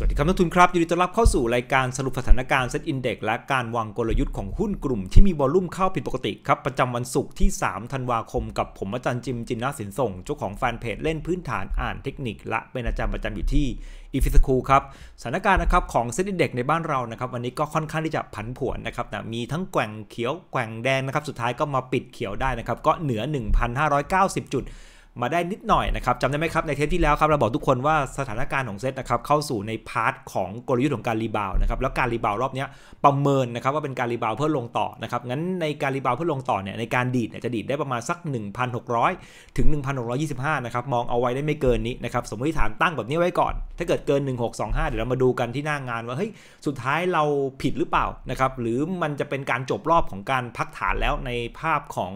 สวัสดีครับนักทุนครับยินดีต้อนรับเข้าสู่รายการสรุปสถานการณ์เซ็ตอินเด็กและการวางกลยุทธ์ของหุ้นกลุ่มที่มีวอลุ่มเข้าผิดปกติครับ ประจำวันศุกร์ที่ 3 ธันวาคมกับผมอาจารย์จิมจินนาสินส่งเจ้าของแฟนเพจเล่นพื้นฐานอ่านเทคนิคและเป็นอาจารย์ประจำอยู่ที่อีฟิสคูครับสถานการณ์นะครับของเซ็ตอินเด็กในบ้านเรานะครับวันนี้ก็ค่อนข้างที่จะผันผวนนะครับนะมีทั้งแกว่งเขียวแกว่งแดงนะครับสุดท้ายก็มาปิดเขียวได้นะครับก็เหนือ 1,590 จุดมาได้นิดหน่อยนะครับจำได้ไหมครับในเทปที่แล้วครับเราบอกทุกคนว่าสถานการณ์ของเซตนะครับเข้าสู่ในพาร์ทของกลยุทธ์ของการรีบาวนะครับแล้วการรีบาวรอบนี้ประเมินนะครับว่าเป็นการรีบาวเพื่อลงต่อนะครับงั้นในการรีบาวเพื่อลงต่อเนี่ยในการดีดเนี่ยจะดีดได้ประมาณสัก 1,600ถึง 1,625นะครับมองเอาไว้ได้ไม่เกินนี้นะครับสมมติฐานตั้งแบบนี้ไว้ก่อน ถ้าเกิดเกิน 1625เดี๋ยวเรามาดูกันที่หน้างาน ว่าเฮ้ยสุดท้ายเราผิดหรือเปล่านะครับหรือมันจะเป็นการจบรอบของการพักฐานแล้วในภาพของ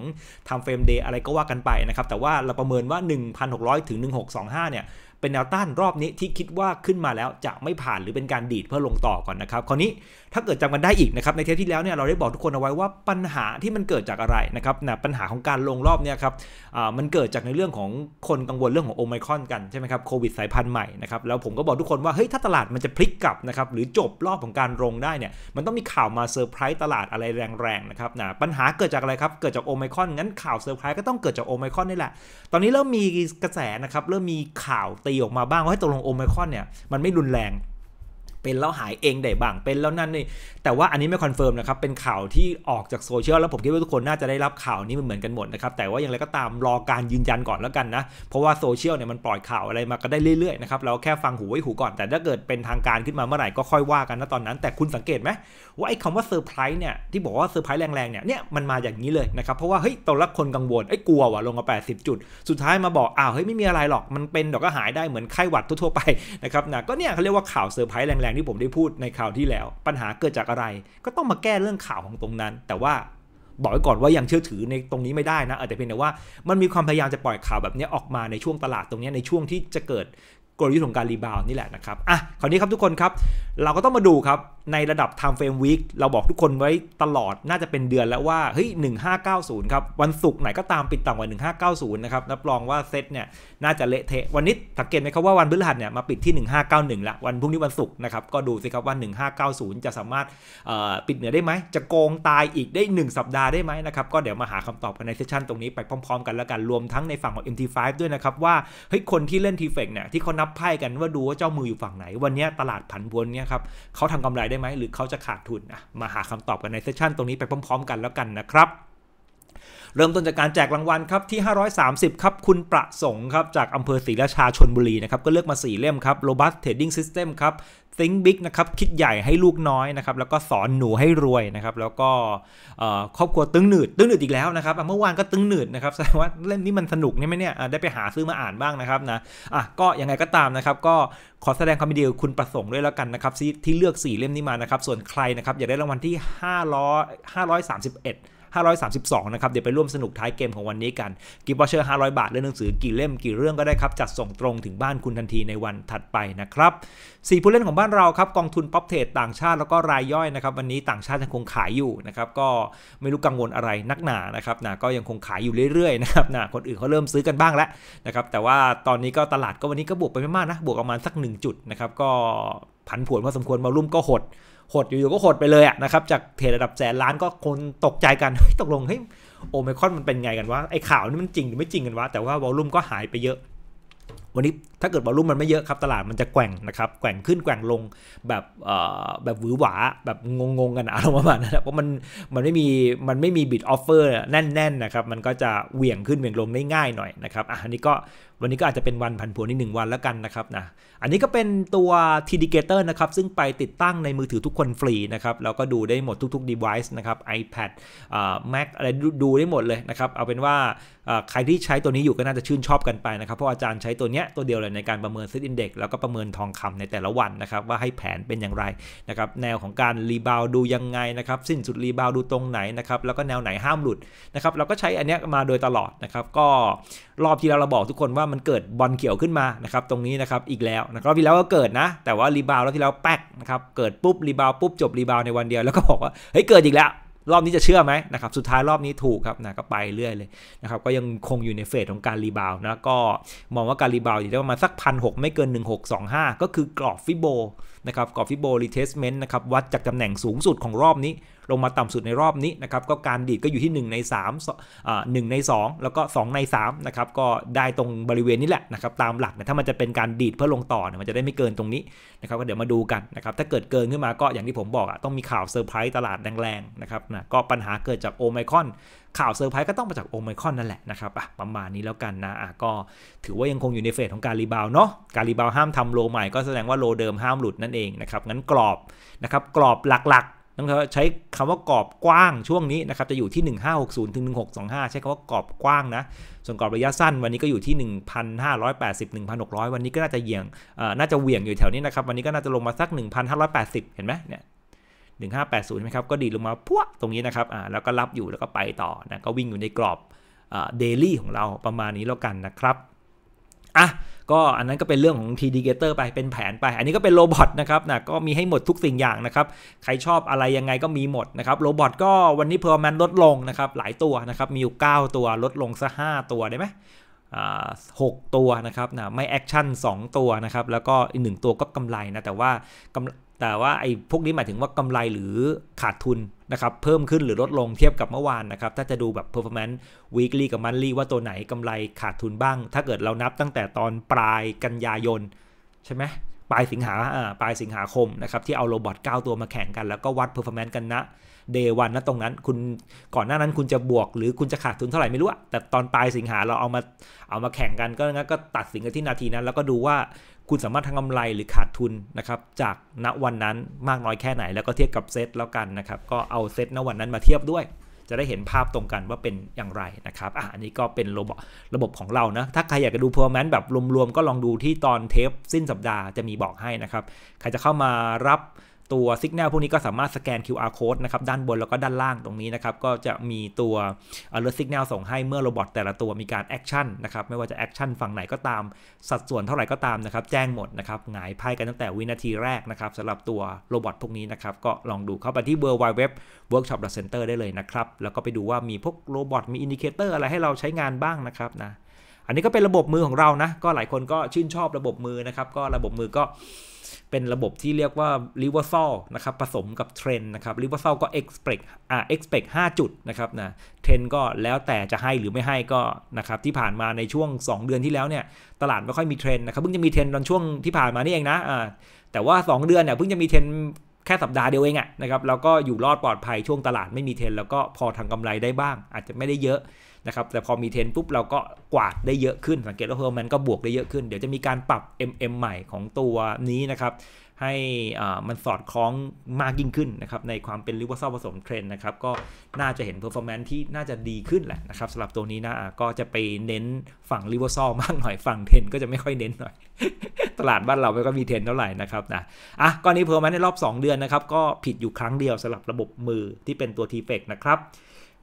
ทำเฟรมเดย์อะไรก็ว่ากันไปนะครับแต่ว่าเราประเมินว่า 1,600 ถึง 1,625 เนี่ยเป็นแนวต้านรอบนี้ที่คิดว่าขึ้นมาแล้วจะไม่ผ่านหรือเป็นการดีดเพื่อลงต่อก่อนนะครับ คราวนี้ถ้าเกิดจำกันได้อีกนะครับในเทปที่แล้วเนี่ยเราได้บอกทุกคนเอาไว้ว่าปัญหาที่มันเกิดจากอะไรนะครับนะปัญหาของการลงรอบเนี่ยครับมันเกิดจากในเรื่องของคนกังวลเรื่องของโอมิครอนกันใช่ไหมครับโควิดสายพันธุ์ใหม่นะครับแล้วผมก็บอกทุกคนว่าเฮ้ยถ้าตลาดมันจะพลิกกลับนะครับ หรือจบรอบของการลงได้เนี่ยมันต้องมีข่าวมาเซอร์ไพรส์ตลาดอะไรแรง ๆ นะครับนะปัญหาเกิดจากอะไรครับ เกิดจากโอมิครอนงั้นข่าวเซอร์ไพรส์ก็ต้องเกิดจากโอมิครอนนี่แหละ ตอนนี้เริ่มมีกระแสนะครับเริ่มมีข่าวตีออกมาบ้างว่าตกลงโอมิครอนเนี่ยมันไม่รุนแรงเป็นแล้วหายเองได้บ้างเป็นแล้วนั่นนี่แต่ว่าอันนี้ไม่คอนเฟิร์มนะครับเป็นข่าวที่ออกจากโซเชียลแล้วผมคิดว่าทุกคนน่าจะได้รับข่าวนี้เหมือนกันหมดนะครับ แต่ว่าอย่างไรก็ตามรอการยืนยันก่อนแล้วกันนะ เพราะว่า โซเชียลเนี่ยมันปล่อยข่าวอะไรมาก็ได้เรื่อยๆนะครับเราแค่ฟังหูไว้หูก่อนแต่ถ้าเกิดเป็นทางการขึ้นมาเมื่อไหร่ก็ค่อยว่ากันนะตอนนั้นแต่คุณสังเกตไหมว่าไอ้คำว่าเซอร์ไพรส์เนี่ยที่บอกว่าเซอร์ไพรส์แรงๆเนี่ยเนี่ยมันมาอย่างนี้เลยนะครับเพราะว่าเฮ้ยตอนแรกคนกังวลไอ้กลัวว่ะลงมา80 จุด สุดท้ายมาบอกอ้าวเฮ้ยไม่มีอะไรหรอกมันเป็นเดี๋ยวก็หายได้เหมือนไข้หวัดทั่วๆไปนะครับนะก็เนี่ยเขาเรียกว่าข่าวเซอร์ไพรส์แรางที่ผมได้พูดในข่าวที่แล้ว ปัญหาเกิดจากอะไร ก็ต้องมาแก้เรื่องข่าวของตรงนั้น แต่ว่าบอกไว้ก่อนว่ายังเชื่อถือในตรงนี้ไม่ได้นะอาจจะเป็นแต่ว่ามันมีความพยายามจะปล่อยข่าวแบบนี้ออกมาในช่วงตลาดตรงนี้ ในช่วงที่จะเกิดกลยุทธ์ของการรีบาวนี่แหละนะครับอ่ะคราวนี้ครับทุกคนครับ เราก็ต้องมาดูครับในระดับ time frame week เราบอกทุกคนไว้ตลอดน่าจะเป็นเดือนแล้วว่าเฮ้ย1590 ครับ วันศุกร์ไหนก็ตามปิดต่ำกว่า1590 นะครับรับรองว่าเซตเนี่ยน่าจะเละเทะวันนี้สังเกตไหมครับว่าวันพฤหัสเนี่ยมาปิดที่ 1591 ละ วันพรุ่งนี้วันศุกร์นะครับ ก็ดูสิครับว่า 1590 จะสามารถปิดเหนือได้ไหม จะโกงตายอีกได้ 1 สัปดาห์ได้ไหมนะครับก็เดี๋ยวมาหาคำตอบกันในเซสชันตรงนี้ไปพร้อมๆกันแล้วกันรวมทั้งในฝั่งของ MT5 ด้วยนะครับว่าเฮ้ยคนที่เล่นทีเฟกเนี่ยที่เขานับไพ่กันว่าดูว่าเจ้ามืออยู่ฝั่งไหน วันนี้ตลาดผันบวนเนี่ยครับเขาทำกำไรได้ไหมหรือเขาจะขาดทุนนะมาหาคำตอบกันในเซสชันตรงนี้ไปพร้อมๆ กันแล้วกันนะครับ เริ่มต้นจากการแจกรางวัลครับที่ 530 ครับคุณประสงค์ครับ จากอำเภอศรีราชาชนบุรีนะครับ ก็เลือกมา4เล่มครับ Robust Trading System ครับ think big นะครับ คิดใหญ่ให้ลูกน้อยนะครับ แล้วก็สอนหนูให้รวยนะครับ แล้วก็ครอบครัวตึงหนืดตึงหนืดอีกแล้วนะครับเมื่อวานก็ตึงหนืดนะครับ แสดงว่าเล่มนี้มันสนุกนี่ไหมเนี่ยได้ไปหาซื้อมาอ่านบ้างนะครับนะ อ่ะก็ยังไงก็ตามนะครับ ก็ขอแสดงความิดีกับคุณประสงค์ด้วยแล้วกันนะครับที่เลือก 4 เล่มนี้มานะครับ ส่วนใครนะครับอยากได้รางวัลที่500 531 532นะครับ เดี๋ยวไปร่วมสนุกท้ายเกมของวันนี้กัน กิฟต์วอเชอร์500 บาทเร่อหนังสือกี่เล่มกี่เรื่องก็ได้ครับจัดส่งตรงถึงบ้านคุณทันทีในวันถัดไปนะครับ4ผู้เล่นของบ้านเรา ครับกองทุนป๊อปเทรดต่างชาติแล้วก็รายย่อยนะครับวันนี้ต่างชาติยังคงขายอยู่นะครับ ก็ไม่รู้กังวลอะไรนักหนานะครับนะก็ยังคงขายอยู่เรื่อยๆนะครับนะคนอื่นเขาเริ่มซื้อกันบ้างแล้วนะครับแต่ว่าตอนนี้ก็ตลาดก็วันนี้ก็บวกไปไม่มากนะ บวกประมาณสัก1จุดนะครับก็ผันผวนพอสมควรมารุ่มก็หด หดอยู่ๆก็หดไปเลยนะครับ จาก เทรดระดับแสนล้านก็คนตกใจกันตกลงเฮ้ยโอมคอนมันเป็นไงกันวะไอ้ข่าวนี่มันจริงหรือไม่จริงกันวะแต่ว่าวอลลุ่มก็หายไปเยอะวันนี้ถ้าเกิดบอลุ่มมันไม่เยอะครับตลาดมันจะแกว่งนะครับแกว่งขึ้นแกว่งลงแบบแบบหวือหวา แบบงงๆกันอารมณ์ประมาณนั้นเพราะมันมันไม่มีมันไม่มีบิดออฟเฟอร์แน่นๆนะครับมันก็จะเหวี่ยงขึ้นเหวี่ยงลงได้ง่ายหน่อยนะครับอ่ะอันนี้ก็วันนี้ก็อาจจะเป็นวันผันผวนนิดหนึ่งวันแล้วกันนะครับนะ อันนี้ก็เป็นตัวิดเกเตอร์นะครับ ซึ่งไปติดตั้งในมือถือทุกคนฟรีนะครับ แล้วก็ดูได้หมดทุกๆ device นะครับ iPad Mac อะไรดูได้หมดเลยนะครับ เอาเป็นว่าใครที่ใช้ตัวนี้อยู่ก็น่าจะชื่นชอบกันไปนะครับ เพราะอาจารย์ใช้ตัวเนี้ยตัวเดียวเลยในการประเมินซิดอินเด็กแล้ว ก็ประเมินทองคำในแต่ละวันนะครับว่าให้แผนเป็นอย่างไรนะครับแนวของการรีบาวดูยังไงนะครับสิ้นสุดรีบาวดูตรงไหนนะครับแล้วก็แนวไหนห้ามหลุดนะครับเราก็ใช้อันเนี้ยมาโดยตลอดนะครับก็รอบที่เราเราบอกทุกคนว่ามันเกิดบอลเขียวขึ้นมานะครับตรงนี้นะครับอีกแล้วนะรอบที่แล้วก็เกิดนะแต่ว่ารีบาวรอบที่แล้วแป๊กนะครับเกิดปุ๊บรีบาวปุ๊บจบรีบาวในวันเดียวแล้วก็บอกว่าเฮ้ยเกิดอีกแล้ว รอบนี้จะเชื่อไหมนะครับสุดท้ายรอบนี้ถูกครับนะก็ไปเรื่อยเลยนะครับก็ยังคงอยู่ในเฟสของการรีบาวนะก็มองว่าการรีบาวอยู่ได้ประมาณสักพันหไม่เกิน 1625 ก็คือกรอบฟิโบนะครับกรอบฟิโบรีเทสเมนต์นะครับวัดจากตำแหน่งสูงสุดของรอบนี้ลงมาต่ำสุดในรอบนี้นะครับก็การดีดก็อยู่ที่ 1 ใน3อ่งหใน 2 แล้วก็ 2 ใน3นะครับก็ได้ตรงบริเวณนี้แหละนะครับตามหลักนะถ้ามันจะเป็นการดีดเพื่อลงต่อเนี่ยมันจะได้ไม่เกินตรงนี้นะครับ ก็เดี๋ยวมาดูกันนะครับถ้าเกิดเกินขึ้นมาก็อย่างที่ผมบอกอะต้องมีข่าวเซอร์ไพรส์ตลาดแรงๆนะครับนะก็ปัญหาเกิดจากโอไมคอน ข่าวเซอร์ไพรส์ก็ต้องมาจากโอไมคอนนั่นแหละนะครับอ่ะประมาณนี้แล้วกันนะอ่ะก็ถือว่ายังคงอยู่ในเฟสของการรีบาวเนาะการรีบาวห้ามทำโลใหม่ก็แสดงว่าโลเดิมห้ามหลุดนั่นเองนะครับงั้นกรอบนะครับกรอบหลักๆต้องใช้คำว่ากรอบกว้างช่วงนี้นะครับจะอยู่ที่ 1560ถึง1625 ใช้คำว่ากรอบกว้างนะส่วนกรอบระยะสั้น วันนี้ก็อยู่ที่ 1580 1600 วันนี้ก็น่าจะเหี่ยงน่าจะเหวี่ยงอยู่แถวนี้นะครับ วันนี้ก็น่าจะลงมาสัก 1580 เห็นไหมเนี่ย1580ใช่ไหมครับก็ดีลงมาพวกตรงนี้นะครับอ่าแล้วก็รับอยู่แล้วก็ไปต่อนะก็วิ่งอยู่ในกรอบเดลี่ของเราประมาณนี้แล้วกันนะครับอ่ะก็อันนั้นก็เป็นเรื่องของ t d g a t o r ไปเป็นแผนไป อันนี้ก็เป็นโรบอทนะครับนะก็มีให้หมดทุกสิ่งอย่างนะครับ ใครชอบอะไรยังไงก็มีหมดนะครับ โรบอทก็วันนี้เพอร์มันลดลงนะครับหลายตัวนะครับมีอยู่9ตัวลดลงซะ5 ตัวได้ไหมหกตัวนะครับนะไม่แอคชั่น2 ตัวนะครับ แล้วก็อีกหนึ่งตัวก็กำไรนะแต่ว่าแต่ว่าไอ้พวกนี้หมายถึงว่ากำไรหรือขาดทุนนะครับเพิ่มขึ้นหรือลดลงเทียบกับเมื่อวานนะครับ ถ้าจะดูแบบ performance weekly กับ monthly ว่าตัวไหนกำไรขาดทุนบ้าง ถ้าเกิดเรานับตั้งแต่ตอนปลายกันยายน ใช่ไหมปลายสิงหาปลายสิงหาคมนะครับ ที่เอาโรบอท9ตัวมาแข่งกันแล้วก็วัด performance กันนะเดวันนะตรงนั้นคุณก่อนหน้านั้นคุณจะบวกหรือคุณจะขาดทุนเท่าไหร่ไม่รู้แต่ตอนปลายสิงหาเราเอามาเอามาแข่งกันก็งั้นก็ตัดสินกันที่นาทีนั้น แล้วก็ดูว่าคุณสามารถทำกำไรหรือขาดทุนนะครับจากณวันนั้นมากน้อยแค่ไหนแล้วก็เทียบกับเซตแล้วกันนะครับก็เอาเซตณวันนั้นมาเทียบด้วย จะได้เห็นภาพตรงกันว่าเป็นอย่างไรนะครับอ่ะอันนี้ก็เป็นระบบระบบของเรานะ ถ้า ใครอยากจะดูเพอร์แมนแบบรวมๆก็ ลองดูที่ตอนเทป สิ้นสัปดาห์จะมีบอกให้นะครับ ใครจะเข้ามารับตัวสัญญาณพวกนี้ก็สามารถสแกน QR code นะครับ ด้านบนแล้วก็ด้านล่างตรงนี้นะครับ ก็จะมีตัว alert signal ส่งให้เมื่อโรบอทแต่ละตัวมีการแอคชั่นนะครับ ไม่ว่าจะแอคชั่นฝั่งไหนก็ตาม สัดส่วนเท่าไหร่ก็ตามนะครับ แจ้งหมดนะครับ หงายไพ่กันตั้งแต่วินาทีแรกนะครับสำหรับตัวโรบอทพวกนี้นะครับ ก็ลองดูเข้าไปที่ w w w w o r k s h o p center ได้เลยนะครับแล้วก็ไปดูว่ามีพวกโรบอทมีอินดิเคเตอร์อะไรให้เราใช้งานบ้างนะครับนะอันนี้ก็เป็นระบบมือของเรานะ ก็หลายคนก็ชื่นชอบระบบมือนะครับ ก็ระบบมือก็เป็นระบบที่เรียกว่า r e v e r s a l นะครับ ผสมกับเทรนนะครับ r e v e r s a l ก็ Expect อ่า Expect 5 จุดนะครับนะเทรนก็แล้วแต่จะให้หรือไม่ให้ก็นะครับที่ผ่านมาในช่วง 2 เดือนที่แล้วเนี่ยตลาดไม่ค่อยมีเทรนนะครับเพิ่งจะมีเทรนตอนช่วงที่ผ่านมานี่เองนะ อ่าแต่ว่า 2 เดือนเนี่ยเพิ่งจะมีเทรนแค่สัปดาห์เดียวเองอะนะครับแล้วก็อยู่รอดปลอดภัยช่วงตลาดไม่มีเทรนแล้วก็พอทางกำไรได้บ้าง อาจจะไม่ได้เยอะนะครับแต่พอมีเทนปุ๊บเราก็กวาดได้เยอะขึ้น สังเกตว่าเฮอร์แมนก็บวกได้เยอะขึ้นเดี๋ยวจะมีการปรับ MM ใหม่ของตัวนี้นะครับ ให้มันสอดคล้องมากยิ่งขึ้นนะครับในความเป็นริวอร์ซอลผสมเทรนนะครับก็น่าจะเห็นเพอร์ฟอร์แมนซ์ที่น่าจะดีขึ้นแหละนะครับสำหรับตัวนี้นะก็จะไปเน้นฝั่งริวอร์ซอลมากหน่อย ฝั่งเทรนก็จะไม่ค่อยเน้นหน่อย ตลาดบ้านเราไม่ก็มีเทรนเท่าไหร่นะครับนะอ่ะก้อนนี้เพอร์ฟอร์แมนซ์ในรอบ2 เดือนนะครับก็ผิดอยู่ครั้งเดียวสำหรับระบบมือที่เป็นตัวทีเฟกนะครับ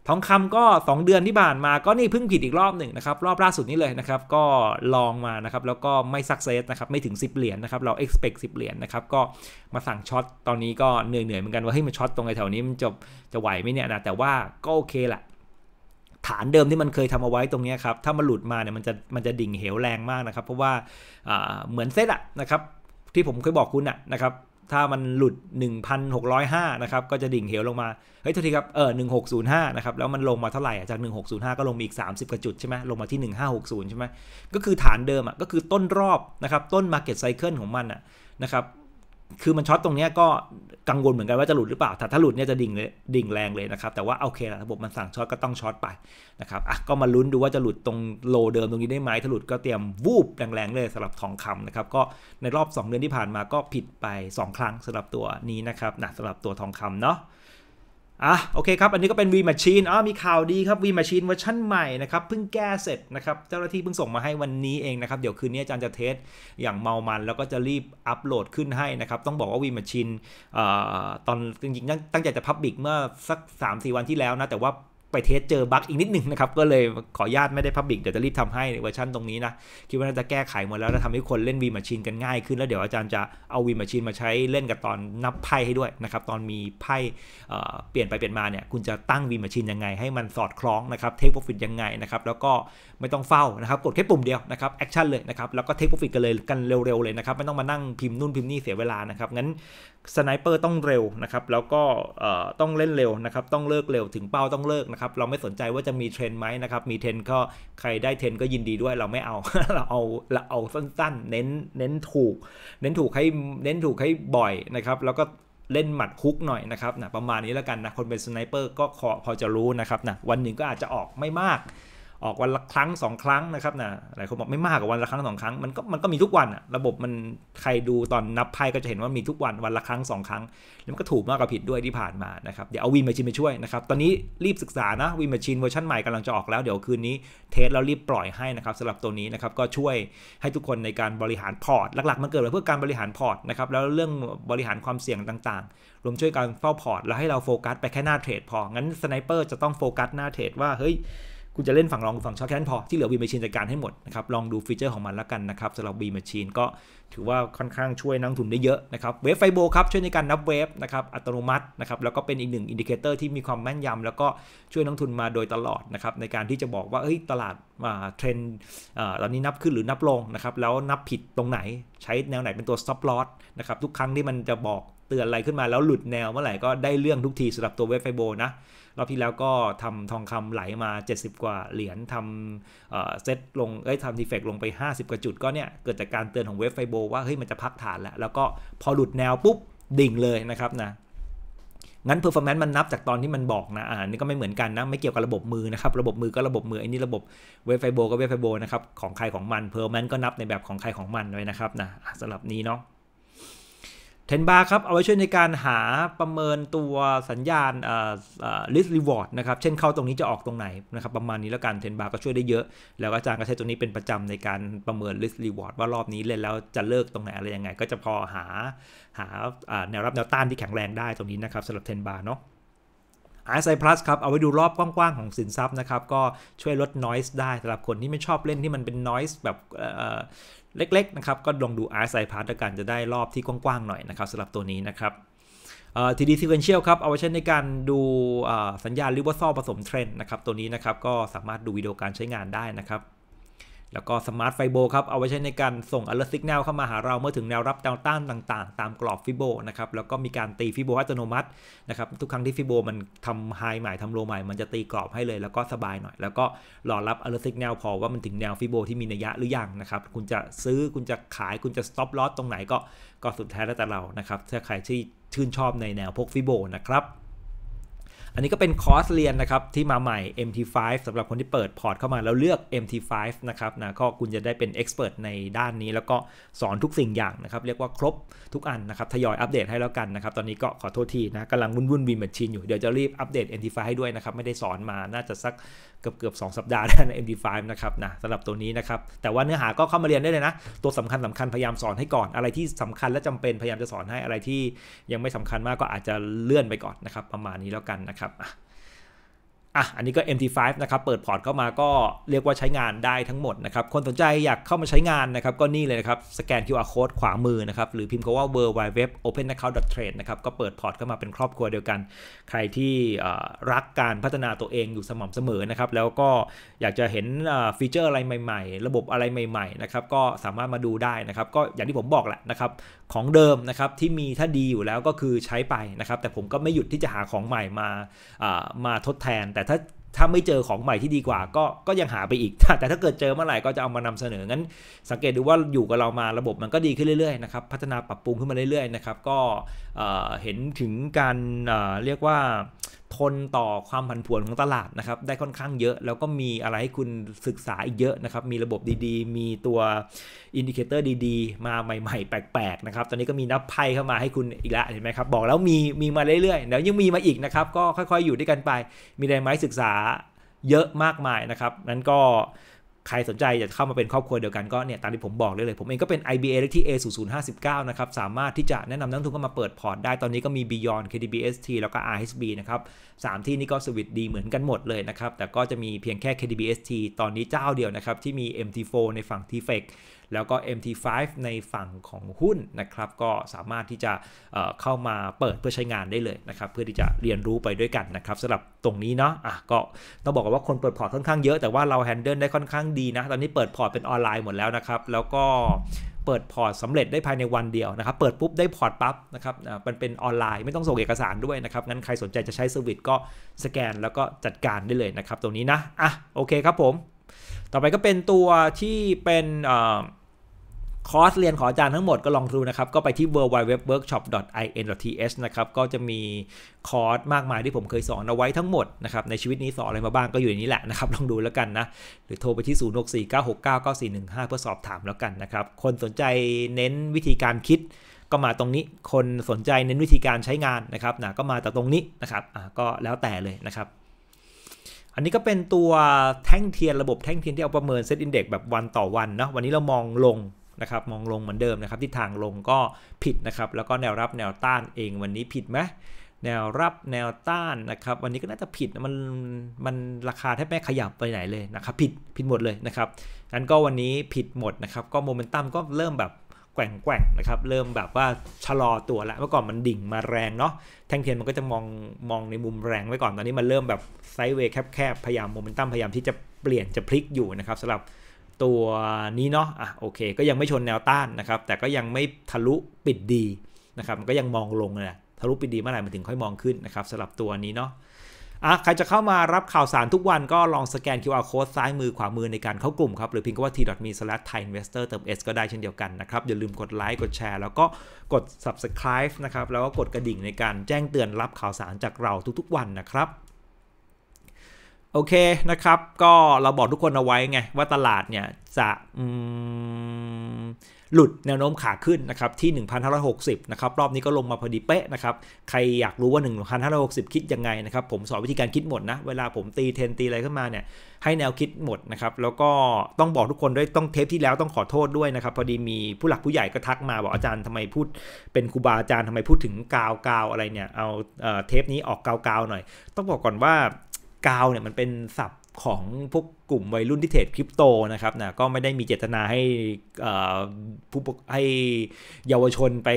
ทองคำก็ 2 เดือนที่ผ่านมาก็นี่เพิ่งผิดอีกรอบหนึ่งนะครับรอบล่าสุดนี้เลยนะครับก็ลองมานะครับแล้วก็ไม่สักเซสนะครับไม่ถึง 10 เหรียญนนะครับ เรา expect 10 เหรียญนนะครับก็มาสั่งช็อตตอนนี้ก็เหนื่อยๆ เหมือนกันว่าเฮ้ยมันช็อตตรงไอ้แถวนี้มันจะจะไหวไหมเนี่ยนะ แต่ว่าก็โอเคแหละ ฐานเดิมที่มันเคยทำเอาไว้ตรงนี้ครับ ถ้ามันหลุดมาเนี่ยมันจะมันจะดิ่งเหวแรงมากนะครับเพราะว่าเหมือนเซตอะนะครับที่ผมเคยบอกคุณอะนะครับถ้ามันหลุด 1,605 นะครับ ก็จะดิ่งเหวลงมา เฮ้ยททษทีครับ เออ1605 นะครับ แล้วมันลงมาเท่าไหร่ จาก 1605 ก็ลงมาอีก 30กระจุด ใช่ไหม ลงมาที่ 1560 ใช่ไหม ก็คือฐานเดิมอ่ะ ก็คือต้นรอบ นะครับ ต้น Market Cycle ของมันอ่ะ นะครับ คือมันช็อตตรงนี้ก็กังวลเหมือนกันว่าจะหลุดหรือเปล่า ถ้าถ้าหลุดเนี่ยจะดิ่งเลยดิ่งแรงเลยนะครับ แต่ว่าโอเคละระบบมันสั่งช็อตก็ต้องช็อตไปนะครับ อ่ะก็มาลุ้นดูว่าจะหลุดตรงโลเดิม ตรงนี้ได้ไหมถ้าหลุดก็เตรียมวูบแรงๆเลยสำหรับทองคำนะครับ ก็ในรอบ 2เดือนที่ผ่านมาก็ผิดไป 2 ครั้งสำหรับตัวนี้นะครับนะสำหรับตัวทองคำเนาะอ่ะโอเคครับอันนี้ก็เป็น V Machine อ๋อมีข่าวดีครับ V Machine เวอร์ชันใหม่นะครับเพิ่งแก้เสร็จนะครับ เจ้าหน้าที่เพิ่งส่งมาให้วันนี้เองนะครับ เดี๋ยวคืนนี้อาจารย์จะเทสอย่างเมามัน แล้วก็จะรีบอัปโหลดขึ้นให้นะครับ ต้องบอกว่า V Machine อ่อตอนจริงๆตั้งใจจะพับบิกเมื่อสัก 3-4 วันที่แล้วนะแต่ว่าไปเทสเจอบั๊กอีกนิดหนึ่งนะครับ ก็เลยขอญาตไม่ได้พับบิก เดี๋ยวจะรีบทำให้เวอร์ชันตรงนี้นะ คิดว่าน่าจะแก้ไขหมดแล้ว แล้วทำให้คนเล่นวีมาชินกันง่ายขึ้น แล้วเดี๋ยวอาจารย์จะเอาวีมาชินมาใช้เล่นกับตอนนับไพ่ให้ด้วยนะครับตอนมีไพ่เปลี่ยนไปเปลี่ยนมาเนี่ยคุณจะตั้งวีมาชินยังไง ให้มันสอดคล้องนะครับเทคโปรฟิตยังไงนะครับแล้วก็ไม่ต้องเฝ้านะครับกดแค่ปุ่มเดียวนะครับแอคชั่นเลยนะครับแล้วก็เทคโปรฟิตกันเลยกันเร็วๆเลยนะครับไม่ต้องมานั่งพิมพ์นู่นพิมพ์นี่เสียเวลานะครับงั้นสไนเปอร์ต้องเร็วนะครับแล้วก็ต้องเล่นเร็วนะครับต้องเลิกเร็วถึงเป้าต้องเลิกนะครับเราไม่สนใจว่าจะมีเทรนไหมนะครับมีเทรนก็ใครได้เทรนก็ยินดีด้วยเราไม่เอาเราเอาเราเอาสั้นๆเน้นเน้นถูก เน้นถูกให้เน้นถูกให้บ่อยนะครับแล้วก็เล่นหมัดคุกหน่อยนะครับนะประมาณนี้แล้วกันนะคนเป็นสไนเปอร์ก็พอจะรู้นะครับนะวันหนึ่งก็อาจจะออกไม่มากออกวันละครั้งสองครั้งนะครับนะหลายคนบอกไม่มากกว่าวันละครั้งสองครั้งมันก็มันก็มีทุกวันอะระบบมันใครดูตอนนับไพ่ก็จะเห็นว่ามีทุกวันวันละครั้งสองครั้งแล้วมันก็ถูกมากกว่าผิดด้วยที่ผ่านมานะครับเดี๋ยวเอาวีมาชินมาช่วยนะครับตอนนี้รีบศึกษานะวีมาชินเวอร์ชันใหม่กำลังจะออกแล้วเดี๋ยวคืนนี้เทสแล้วรีบปล่อยให้นะครับสำหรับตัวนี้นะครับก็ช่วยให้ทุกคนในการบริหารพอร์ตหลักๆมันเกิดมาเพื่อการบริหารพอร์ตนะครับแล้วเรื่องบริหารความเสี่ยงต่าง ๆ รวมช่วยการเฝ้าพอร์ตแล้วให้เราโฟกัสไปแค่หน้าเทรดพองั้นสไนเปอร์จะต้องโฟกัสหน้าเทรดว่าเฮ้ยุณจะเล่นฝั่งรอง ฝั่งช็อตแค่น้นพอ ที่เหลือวีม a c h i จัดการให้หมดนะครับลองดูฟีเจอร์ของมันแล้วกันนะครับสำหรับวีม a c h i ก็ถือว่าค่อนข้างช่วยนักทุนได้เยอะนะครับเวฟไฟโบครับช่วยในการนับเวฟนะครับอัตโนมัตินะครับแล้วก็เป็นอีกหนึ่งอินดิเคเตอร์ ที่มีความแม่นยำ แล้วก็ช่วยนักทุนมาโดยตลอดนะครับในการที่จะบอกว่าเฮ้ยตลาดมาเทรนตอนนี้นับขึ้นหรือนับลงนะครับแล้วนับผิดตรงไหนใช้แนวไหนเป็นตัวซับลอสนะครับทุกครั้งที่มันจะบอกเตือนอะไรขึ้นมาแล้วหลุดแนวเมื่อไหร่ก็ได้เรื่องทุกทีสำหรับตัวเวฟไฟโบนะรอบที่แล้วก็ทำทองคำไหลมา 70 กว่าเหรียญทำเซ็ตลงเอ้ยทำดีเฟกลงไป 50กว่าจุดก็เนี่ย เกิดจากการเตือนของเวฟไฟโบว่าเฮ้ยมันจะพักฐานแล้วแล้วก็พอหลุดแนวปุ๊บ ดิ่งเลยนะครับนะงั้นเพอร์ฟอร์แมนซ์มันนับจากตอนที่มันบอกนะอ่านี่ก็ไม่เหมือนกันนะ ไม่เกี่ยวกับระบบมือนะครับระบบมือก็ระบบมือ ไอ้นี่ระบบเวฟไฟโบก็เวฟไฟโบนะครับของใครของมันเพอร์แมนซ์ก็นับในแบบของใครของมันไวยนะครับนะสำหรับนี้เนาะเทนบาร์ครับเอาไว้ช่วยในการหาประเมินตัวสัญญาณเอ่อรีวอ list reward นะครับเช่นเข้าตรงนี้จะออกตรงไหนนะครับประมาณนี้แล้วกันเทนบาร์ก็ช่วยได้เยอะ แล้วอาจารย์ก็ใช้ตัวนี้เป็นประจำในการประเมิน list reward ว่ารอบนี้เล่นแล้วจะเลิกตรงไหนอะไรยังไง ก็จะพอหาหาแนวรับแนวต้านที่แข็งแรงได้ตรงนี้นะครับสำหรับเทนบาร์เนาะ์ไซพลัสครับเอาไว้ดูรอบกว้างๆของสินทรัพย์นะครับก็ช่วยลด noise ได้สำหรับคนที่ไม่ชอบเล่นที่มันเป็น noise แบบเล็ก ๆ นะครับ ก็ลองดู Art Side Pass กันจะได้รอบที่กว้าง ๆ หน่อยนะครับสำหรับตัวนี้นะครับทีดีซีเวนเชียลครับเอาไว้ใช้ในการดูสัญญาณริวอซอผสมเทรนด์นะครับ ตัวนี้นะครับก็สามารถดูวิดีโอการใช้งานได้นะครับแล้วก็สมาร์ทไฟโบครับ เอาไว้ใช้ในการส่ง alert signal เข้ามาหาเราเมื่อถึงแนวรับแนวต้านต่างๆ ตามกรอบฟิโบนะครับ แล้วก็มีการตีฟิโบอัตโนมัตินะครับ ทุกครั้งที่ฟิโบมันทำไฮใหม่ทำโลใหม่ มันจะตีกรอบให้เลยแล้วก็สบายหน่อย แล้วก็รอรับ alert signal พอว่ามันถึงแนวฟิโบที่มีนัยยะหรือยังนะครับ คุณจะซื้อ คุณจะขาย คุณจะ stop loss ตรงไหนก็ก็สุดแท้แล้วแต่เรา นะครับ ถ้าใครที่ชื่นชอบในแนวพวกฟิโบนะครับอันนี้ก็เป็นคอร์สเรียนนะครับที่มาใหม่ MT5 สำหรับคนที่เปิดพอร์ตเข้ามาแล้วเลือก MT5 นะครับนะก็คุณจะได้เป็นเอ็กซ์เพรสในด้านนี้ แล้วก็สอนทุกสิ่งอย่างนะครับเรียกว่าครบทุกอันนะครับทยอยอัปเดตให้แล้วกันนะครับตอนนี้ก็ขอโทษทีนะกำลังวุ่นวุ่นวินบัชินอยู่ เดี๋ยวจะรีบอัปเดต MT5 ให้ด้วยนะครับไม่ได้สอนมาน่าจะสักเกือบเกือบสสัปดาห์แล้วใน m t 5นะครับนะสำหรับตัวนี้นะครับแต่ว่าเนื้อหาก็เข้ามาเรียนได้เลยนะ ตัวสำคัญสำคัญพยายามสอนให้ก่อนอะไรที่สำคัญและจำเป็นพยายามจะสอนให้อะไรที่ยังไม่สำคัญมากก็อาจจะเลื่อนไปก่อนนะครับประมาณนี้แล้วกันนะครับอ่ะ อันนี้ก็ MT5 นะครับ เปิดพอร์ตเข้ามาก็เรียกว่าใช้งานได้ทั้งหมดนะครับ คนสนใจอยากเข้ามาใช้งานนะครับก็นี่เลยนะครับ สแกน QR code ขวามือนะครับ หรือพิมพ์คำว่า w w w o p e n a c c o u n t t r a d e นะครับ ก็เปิดพอร์ตเข้ามาเป็นครอบครัวเดียวกัน ใครที่รักการพัฒนาตัวเองอยู่สม่ำเสมอนะครับ แล้วก็อยากจะเห็นฟีเจอร์อะไรใหม่ๆ ระบบอะไรใหม่ๆ นะครับ ก็สามารถมาดูได้นะครับ ก็อย่างที่ผมบอกแหละนะครับของเดิมนะครับที่มีถ้าดีอยู่แล้วก็คือใช้ไปนะครับแต่ผมก็ไม่หยุดที่จะหาของใหม่มามาทดแทนแต่ถ้าถ้าไม่เจอของใหม่ที่ดีกว่าก็ก็ยังหาไปอีกแต่ถ้าเกิดเจอเมื่อไหร่ก็จะเอามานำเสนองั้น สังเกตดูว่าอยู่กับเรามาระบบมันก็ดีขึ้นเรื่อยๆนะครับพัฒนาปรับปรุงขึ้นมาเรื่อยๆนะครับ ก็เห็นถึงการเรียกว่าทนต่อความผันผวนของตลาดนะครับได้ค่อนข้างเยอะแล้วก็มีอะไรให้คุณศึกษาอีกเยอะนะครับ มีระบบดีๆ มีตัวอินดิเคเตอร์ดีๆ มาใหม่ ๆ แปลกๆนะครับ ตอนนี้ก็มีนับไพ่เข้ามาให้คุณอีกแล้ว เห็นไหมครับ บอกแล้วมีมีมาเรื่อยๆ แล้วยังมีมาอีกนะครับก็ค่อยๆอยู่ด้วยกันไป มีอะไรไหมศึกษาเยอะมากมายนะครับนั้นก็ใครสนใจอยากเข้ามาเป็นครอบครัวเดียวกันก็เนี่ยตามที่ผมบอกเลยเลยผมเองก็เป็น IBA เลขที่ A 0 0 5 9 นะครับสามารถที่จะแนะนำนักทุนเข้ามาเปิดพอร์ตได้ตอนนี้ก็มี Beyond KDBST แล้วก็ RHB นะครับสามที่นี้ก็สวิตดีเหมือนกันหมดเลยนะครับแต่ก็จะมีเพียงแค่ KDBST ตอนนี้เจ้าเดียวนะครับที่มี MT4 ในฝั่ง t f e c แล้วก็ MT5 ในฝั่งของหุ้นนะครับ ก็สามารถที่จะเข้ามาเปิดเพื่อใช้งานได้เลยนะครับเพื่อที่จะเรียนรู้ไปด้วยกันนะครับสำหรับตรงนี้เนาะอ่ะก็ต้องบอกว่าคนเปิดพอร์ตค่อนข้างเยอะแต่ว่าเราแฮนเดิลได้ค่อนข้างดีนะ ตอนนี้เปิดพอร์ตเป็นออนไลน์หมดแล้วนะครับ แล้วก็เปิดพอร์ตสำเร็จได้ภายในวันเดียวนะครับ เปิดปุ๊บได้พอร์ตปั๊บนะครับมันเป็นออนไลน์ไม่ต้องส่งเอกสารด้วยนะครับงั้นใครสนใจจะใช้เซอร์วิสก็สแกนแล้วก็จัดการได้เลยนะครับ ตรงนี้นะอ่ะโอเคครับผม ต่อไปก็เป็นตัวที่เป็นอ่าคอร์สเรียนของอาจารย์ทั้งหมดก็ลองดูนะครับก็ไปที่ www.workshop.in.th นะครับก็จะมีคอร์สมากมายที่ผมเคยสอนเอาไว้ทั้งหมดนะครับในชีวิตนี้สอนอะไรมาบ้างก็อยู่ในนี้แหละนะครับลองดูแล้วกันนะ หรือโทรไปที่0649699415 เพื่อสอบถามแล้วกันนะครับคนสนใจเน้นวิธีการคิดก็มาตรงนี้คนสนใจเน้นวิธีการใช้งานนะครับนะก็มาแต่ตรงนี้นะครับก็แล้วแต่เลยนะครับ อันนี้ก็เป็นตัวแท่งเทียนระบบแท่งเทียนที่เอาประเมินเซตอินเด็กแบบวันต่อวันนะวันนี้เรามองลงนะครับมองลงเหมือนเดิมนะครับทิศทางลงก็ผิดนะครับแล้วก็แนวรับแนวต้านเองวันนี้ผิดไหมแนวรับแนวต้านนะครับวันนี้ก็น่าจะผิดมันมันราคาแทบไม่ขยับไปไหนเลยนะครับผิดผิดหมดเลยนะครับงั้นก็วันนี้ผิดหมดนะครับก็โมเมนตัมก็เริ่มแบบแกว่งแวนะครับเริ่มแบบว่าชะลอตัวละเมื่อก่อนมันดิ่งมาแรงเนาะแท่งเทียนมันก็จะมองมองในมุมแรงไว้ก่อนตอนนี้มันเริ่มแบบไซด์เวย์แคบๆพยายามโมเมนตัมพยายามที่จะเปลี่ยนจะพลิกอยู่นะครับสำหรับตัวนี้เนาะ อ่ะโอเค ก็ยังไม่ชนแนวต้านนะครับ แต่ก็ยังไม่ทะลุปิดดีนะครับ มันก็ยังมองลงเลยทะลุปิดดีเมื่อไหร่มันถึงค่อยมองขึ้นนะครับสำหรับตัวนี้เนาะ อ่ะ ใครจะเข้ามารับข่าวสารทุกวันก็ลองสแกน QR code ซ้ายมือขวามือในการเข้ากลุ่มครับ หรือพิมพ์ว่า t.me/thaiinvestor เติม s ก็ได้เช่นเดียวกันนะครับ อย่าลืมกดไลค์ กดแชร์ แล้วก็กด subscribe นะครับ แล้วก็กดกระดิ่งในการแจ้งเตือนรับข่าวสารจากเราทุกๆวันนะครับโอเคนะครับ ก็เราบอกทุกคนเอาไว้ไงว่าตลาดเนี่ยจะหลุดแนวโน้มขาขึ้นนะครับที่1,560 นะครับ รอบนี้ก็ลงมาพอดีเป๊ะนะครับใครอยากรู้ว่า1,560คิดยังไงนะครับผมสอนวิธีการคิดหมดนะเวลาผมตีเทนตีอะไรขึ้นมาเนี่ยให้แนวคิดหมดนะครับแล้วก็ต้องบอกทุกคนด้วยต้องเทปที่แล้วต้องขอโทษด้วยนะครับพอดีมีผู้หลักผู้ใหญ่ก็ทักมาบอกอาจารย์ทำไมพูดเป็นครูบาอาจารย์ทำไมพูดถึงกาวกาวอะไรเนี่ยเอาเทปนี้ออกกาวกาวหน่อย ต้องบอกก่อนว่ากาวเนี่ยมันเป็นศัพท์ของพวกกลุ่มวัยรุ่นที่เทรดคริปโตนะครับนะ ก็ไม่ได้มีเจตนาให้ผู้ให้เยาวชนไป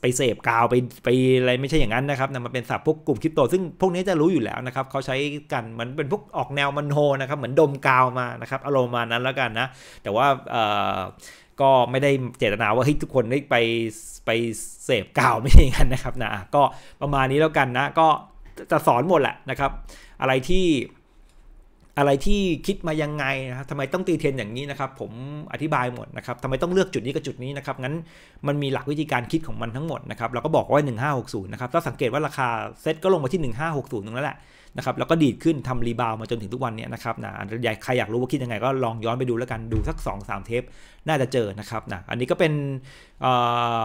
ไปเสพกาวไปไปอะไรไม่ใช่อย่างนั้นนะครับนะมันเป็นศัพท์พวกกลุ่มคริปโต ซึ่งพวกนี้จะรู้อยู่แล้วนะครับเขาใช้กันเหมือนเป็นพวกออกแนวมันโฮนะครับเหมือนดมกาวมานะครับอารมณ์มานั้นแล้วกันนะ แต่ว่าก็ไม่ได้เจตนาว่าให้ทุกคนได้ไปไปเสพกาวไม่ใช่อย่างนั้นนะครับนะก็ประมาณนี้แล้วกันนะก็จะสอนหมดแหละนะครับอะไรที่อะไรที่คิดมายังไงนะครับทำไมต้องตีเทนอย่างนี้นะครับผมอธิบายหมดนะครับทำไมต้องเลือกจุดนี้กับจุดนี้นะครับงั้นมันมีหลักวิธีการคิดของมันทั้งหมดนะครับเราก็บอกว่า 1560นะครับถ้าสังเกตว่าราคาเซ็ตก็ลงมาที่ 1560นึงแล้วแหละนะครับแล้วก็ดีดขึ้นทำรีบาวมาจนถึงทุกวันเนี้ยนะครับนะใครอยากรู้ว่าคิดยังไงก็ลองย้อนไปดูแล้วกันดูสัก2-3 เทป น่าจะเจอนะครับนะอันนี้ก็เป็น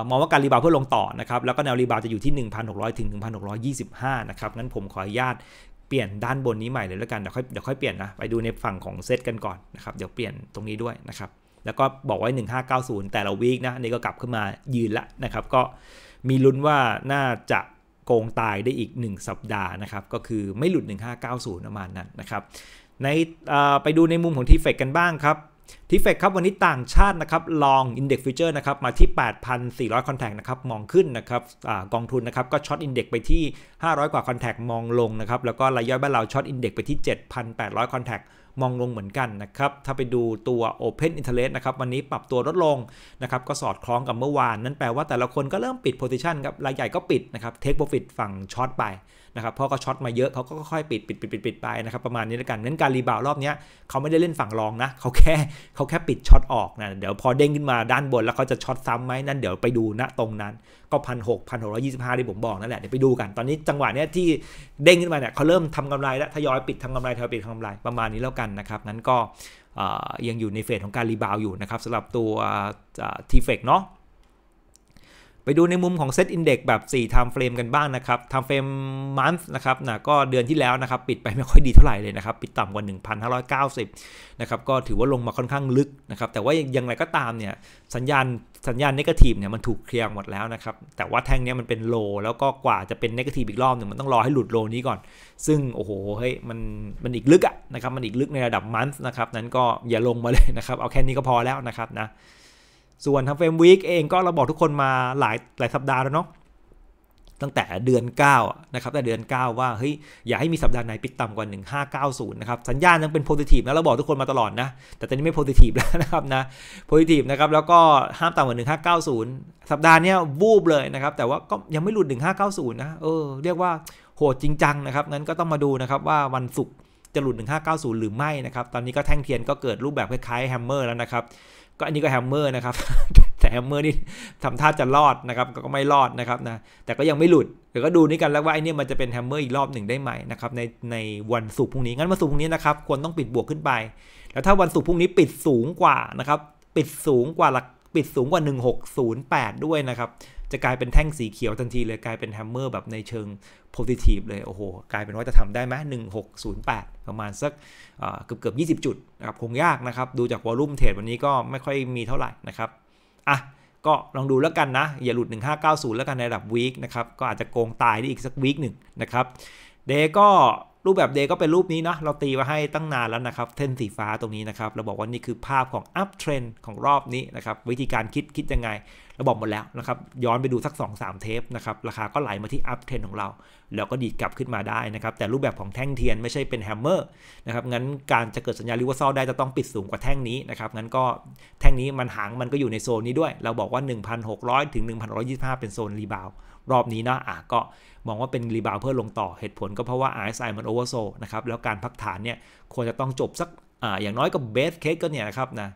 มองว่าการรีบาวเพื่อลงต่อนะครับแล้วก็แนวรีบาวจะอยู่ที่ 1,600ถึง1,625นะครับงั้นผมขออนุญาตเปลี่ยนด้านบนนี้ใหม่เลยแล้วกันเดี๋ยวค่อยเดี๋ยวค่อยเปลี่ยนนะ ไปดูในฝั่งของเซตกันก่อนนะครับเดี๋ยวเปลี่ยนตรงนี้ด้วยนะครับ แล้วก็บอกไว้ 1590 แต่ละวีคนะนี่ก็กลับขึ้นมายืนละนะครับ ก็มีลุ้นว่าน่าจะโกงตายได้อีก 1 สัปดาห์นะครับ ก็คือไม่หลุด 1590ประมาณนั้นนะครับ ในไปดูในมุมของทีเฟกกันบ้างครับทิฟเฟกครับวันนี้ต่างชาตินะครับลองอินเด็กซ์ฟิวเจอร์นะครับมาที่ 8,400 คอนแทกนะครับมองขึ้นนะครับอกองทุนนะครับก็ช็อตอินเด็กซ์ไปที่ 500 กว่าคอนแทกมองลงนะครับแล้วก็รายย่อยบ้านเราช็อตอินเด็กซ์ไปที่ 7,800 คอนแทกมองลงเหมือนกันนะครับถ้าไปดูตัว Open Interest นะครับวันนี้ปรับตัวลดลงนะครับก็สอดคล้องกับเมื่อวาน นั่นแปลว่าแต่ละคนก็เริ่มปิด position ครับรายใหญ่ก็ปิดนะครับเทคโปรฟิตฝั่งช็อตไปนะครับเพราะก็ช็อตมาเยอะเขาก็ค่อยปิดปิดปิดปิดปิดไปนะครับประมาณนี้แล้วกันงั้นการรีบาวรอบนี้เขาไม่ได้เล่นฝั่งรองนะเขาแค่เขาแค่ปิดช็อตออกนะเดี๋ยวพอเด้งขึ้นมาด้านบนแล้วเขาจะช็อตซ้ำไหมนั่นเดี๋ยวไปดูณตรงนั้นก็พันหกพันหกร้อยยี่สิบห้าที่ผมบอกนั่นแหละเดี๋ยวไปดูกันตอนนี้จังหวะเนี้ยที่เด้งขึ้นมาเนี่ยเขาเริ่มทำกำไรแล้วทยอยปิดทำกำไรทยอยปิดทำกำไรประมาณนี้แล้วกันนะครับนั้นก็ยังอยู่ในเฟสของการรีบาวอยู่นะครับสำหรับตัวทีเฟกเนาะไปดูในมุมของเซตอินเด็กแบบ 4 Time Frame กันบ้างนะครับ Time Frame Month นะครับนะก็เดือนที่แล้วนะครับ ปิดไปไม่ค่อยดีเท่าไหร่เลยนะครับ ปิดต่ำกว่า 1,590 นะครับ ก็ถือว่าลงมาค่อนข้างลึกนะครับ แต่ว่าอย่างไรก็ตามเนี่ย สัญญาณสัญญาณนกาทีฟเนี่ยมันถูกเคลียร์หมดแล้วนะครับ แต่ว่าแท่งนี้มันเป็นโลแล้วก็กว่าจะเป็นนกาทีฟอีกรอบหนึ่งมันต้องรอให้หลุดโลนี้ก่อน ซึ่งโอ้โหเฮ้ยมันมันอีกลึกอะนะครับมันอีกลึกในระดับมันนะครับนั้นก็อย่าลงมาเลยนะครับเอาแค่นี้ก็พอแล้วนะครับนะส่วนทางเฟรมวีคเองก็เราบอกทุกคนมาหลายหลายสัปดาห์แล้วเนาะตั้งแต่เดือน9นะครับแต่เดือน 9 ว่าเฮ้ยอย่าให้มีสัปดาห์ไหนปิดต่ำกว่า 1590นะครับสัญญาณยังเป็นโพซิทีฟนะเราบอกทุกคนมาตลอดนะ แต่ตอนนี้ไม่โพซิทีฟแล้วนะครับนะโพซิทีฟนะครับแล้วก็ห้ามต่ำกว่า1590 สัปดาห์นี้วูบเลยนะครับแต่ว่าก็ยังไม่หลุด1590นะเออเรียกว่าโหดจริงจังนะครับงั้นก็ต้องมาดูนะครับว่าวันศุกร์จะหลุด1590 หรือไม่นะครับตอนนี้ก็แท่งเทียนก็เกิดรูปแบบคล้ายๆแฮมเมอร์แล้วนะครับก็อันนี้ก็แฮมเมอร์นะครับแต่แฮมเมอร์นี่ทำท่าจะรอดนะครับก็ไม่รอดนะครับนะแต่ก็ยังไม่หลุดเดี๋ยวก็ดูนี่กันแล้วว่าไอ้นนี่มันจะเป็นแฮมเมอร์อีกรอบหนึ่งได้ไหมนะครับในในวันศุกร์พรุ่งนี้งั้นวันศุกร์พรุ่งนี้นะครับควรต้องปิดบวกขึ้นไป แล้วถ้าวันศุกร์พรุ่งนี้ปิดสูงกว่านะครับปิดสูงกว่าหลักปิดสูงกว่า 1608 ด้วยนะครับ จะกลายเป็นแท่งสีเขียวทันทีเลยกลายเป็นแฮมเมอร์แบบในเชิงโพซิทีฟเลย โอ้โห กลายเป็นว่าจะทำได้ไหม1608 ประมาณสักเกือบเกือบ20 จุดนะครับ คงยากนะครับ ดูจากวอลุ่มเทรดวันนี้ก็ไม่ค่อยมีเท่าไหร่นะครับ อ่ะ ก็ลองดูแล้วกันนะ อย่าหลุด 1590 แล้วกันในระดับวีคนะครับ ก็อาจจะโกงตายได้อีกสักวีคหนึ่งนะครับ เดก็รูปแบบเดย์ก็เป็นรูปนี้เนาะ เราตีมาให้ตั้งนานแล้วนะครับเส้นสีฟ้าตรงนี้นะครับ เราบอกว่า นี่คือภาพของ up trend ของรอบนี้นะครับ วิธีการคิดคิดยังไง เราบอกหมดแล้วนะครับ ย้อนไปดูสัก 2-3 เทปนะครับ ราคาก็ไหลมาที่ up trend ของเรา แล้วก็ดีดกลับขึ้นมาได้นะครับ แต่รูปแบบของแท่งเทียนไม่ใช่เป็นแฮมเมอร์นะครับ งั้นการจะเกิดสัญญาณรเวอร์ซอได้จะต้องปิดสูงกว่าแท่งนี้นะครับ งั้นก็แท่งนี้มันหางมันก็อยู่ในโซนนี้ด้วย เราบอกว่า 1,600ถึง1,125 เป็นโซนรีบาวรอบนี้นะ อ่ะก็มองว่าเป็น รีบาวเพื่อลงต่อเหตุผลก็เพราะว่า RSI มันโอเวอร์โซนะครับ แล้วการพักฐานเนี่ยควรจะต้องจบสักออย่างน้อยก็เบสเคสก็เนี่ยนะครับนะ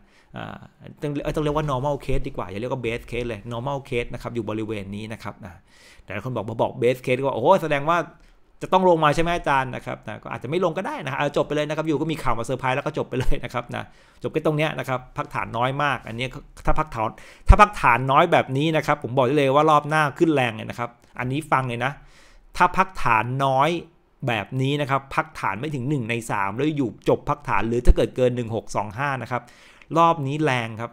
ต้องต้องเรียกว่า normal case ดีกว่า อย่าเรียกว่า base case เลย normal case นะครับ อยู่บริเวณนี้นะครับนะ แต่คนบอกมาบอก base case ก็ โอ้แสดงว่าจะต้องลงมาใช่ไหมอาจารย์นะครับนะก็อาจจะไม่ลงก็ได้นะจบไปเลยนะครับ อยู่ก็มีข่าวมาเซอร์ไพรส์แล้วก็จบไปเลยนะครับนะจบแค่ตรงเนี้ยนะครับพักฐานน้อยมากอันนี้ถ้าพักฐานถ้าพักฐานน้อยแบบนี้นะครับผม บอกได้เลยว่ารอบหน้าขึ้นแรงเลยนะครับ อันนี้ฟังเลยนะ ถ้าพักฐานน้อยแบบนี้นะครับ พักฐานไม่ถึง 1 ใน3 แล้วอยู่จบพักฐานหรือถ้าเกิดเกิน 1625นะครับรอบนี้แรงครับ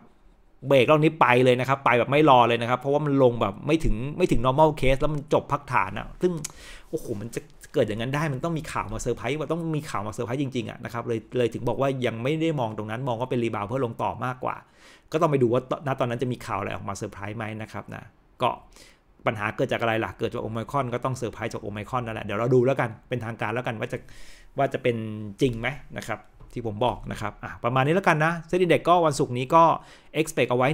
เบรกรอบนี้ไปเลยนะครับไปแบบไม่รอเลยนะครับ เพราะว่ามันลงแบบไม่ถึงไม่ถึง normal case แล้วมันจบพักฐานอะซึ่งโอ้โหมันจะเกิดอย่างนั้นได้มันต้องมีข่าวมาเซอร์ไพรส์ว่าต้องมีข่าวมาเซอร์ไพรส์จริงๆอ่ะนะครับเลยเลยถึงบอกว่ายังไม่ได้มองตรงนั้นมองว่าเป็นรีบาวเพื่อลงต่อมากกว่า ก็ต้องไปดูว่าณตอนนั้นจะมีข่าวอะไรออกมาเซอร์ไพรส์ไหมนะครับนะก็ปัญหาเกิดจากอะไรล่ะเกิดจากโอมิคอนก็ต้องเซอร์ไพรส์จากโอมิคอนนั่นแหละเดี๋ยวเราดูแล้วกันเป็นทางการแล้วกันว่าจะ ว่าจะเป็นจริงไหมนะครับที่ผมบอกนะครับประมาณนี้แล้วกันนะ เซ็นดีเด็กก็วันศุกร์นี้ก็ expect เอาไว้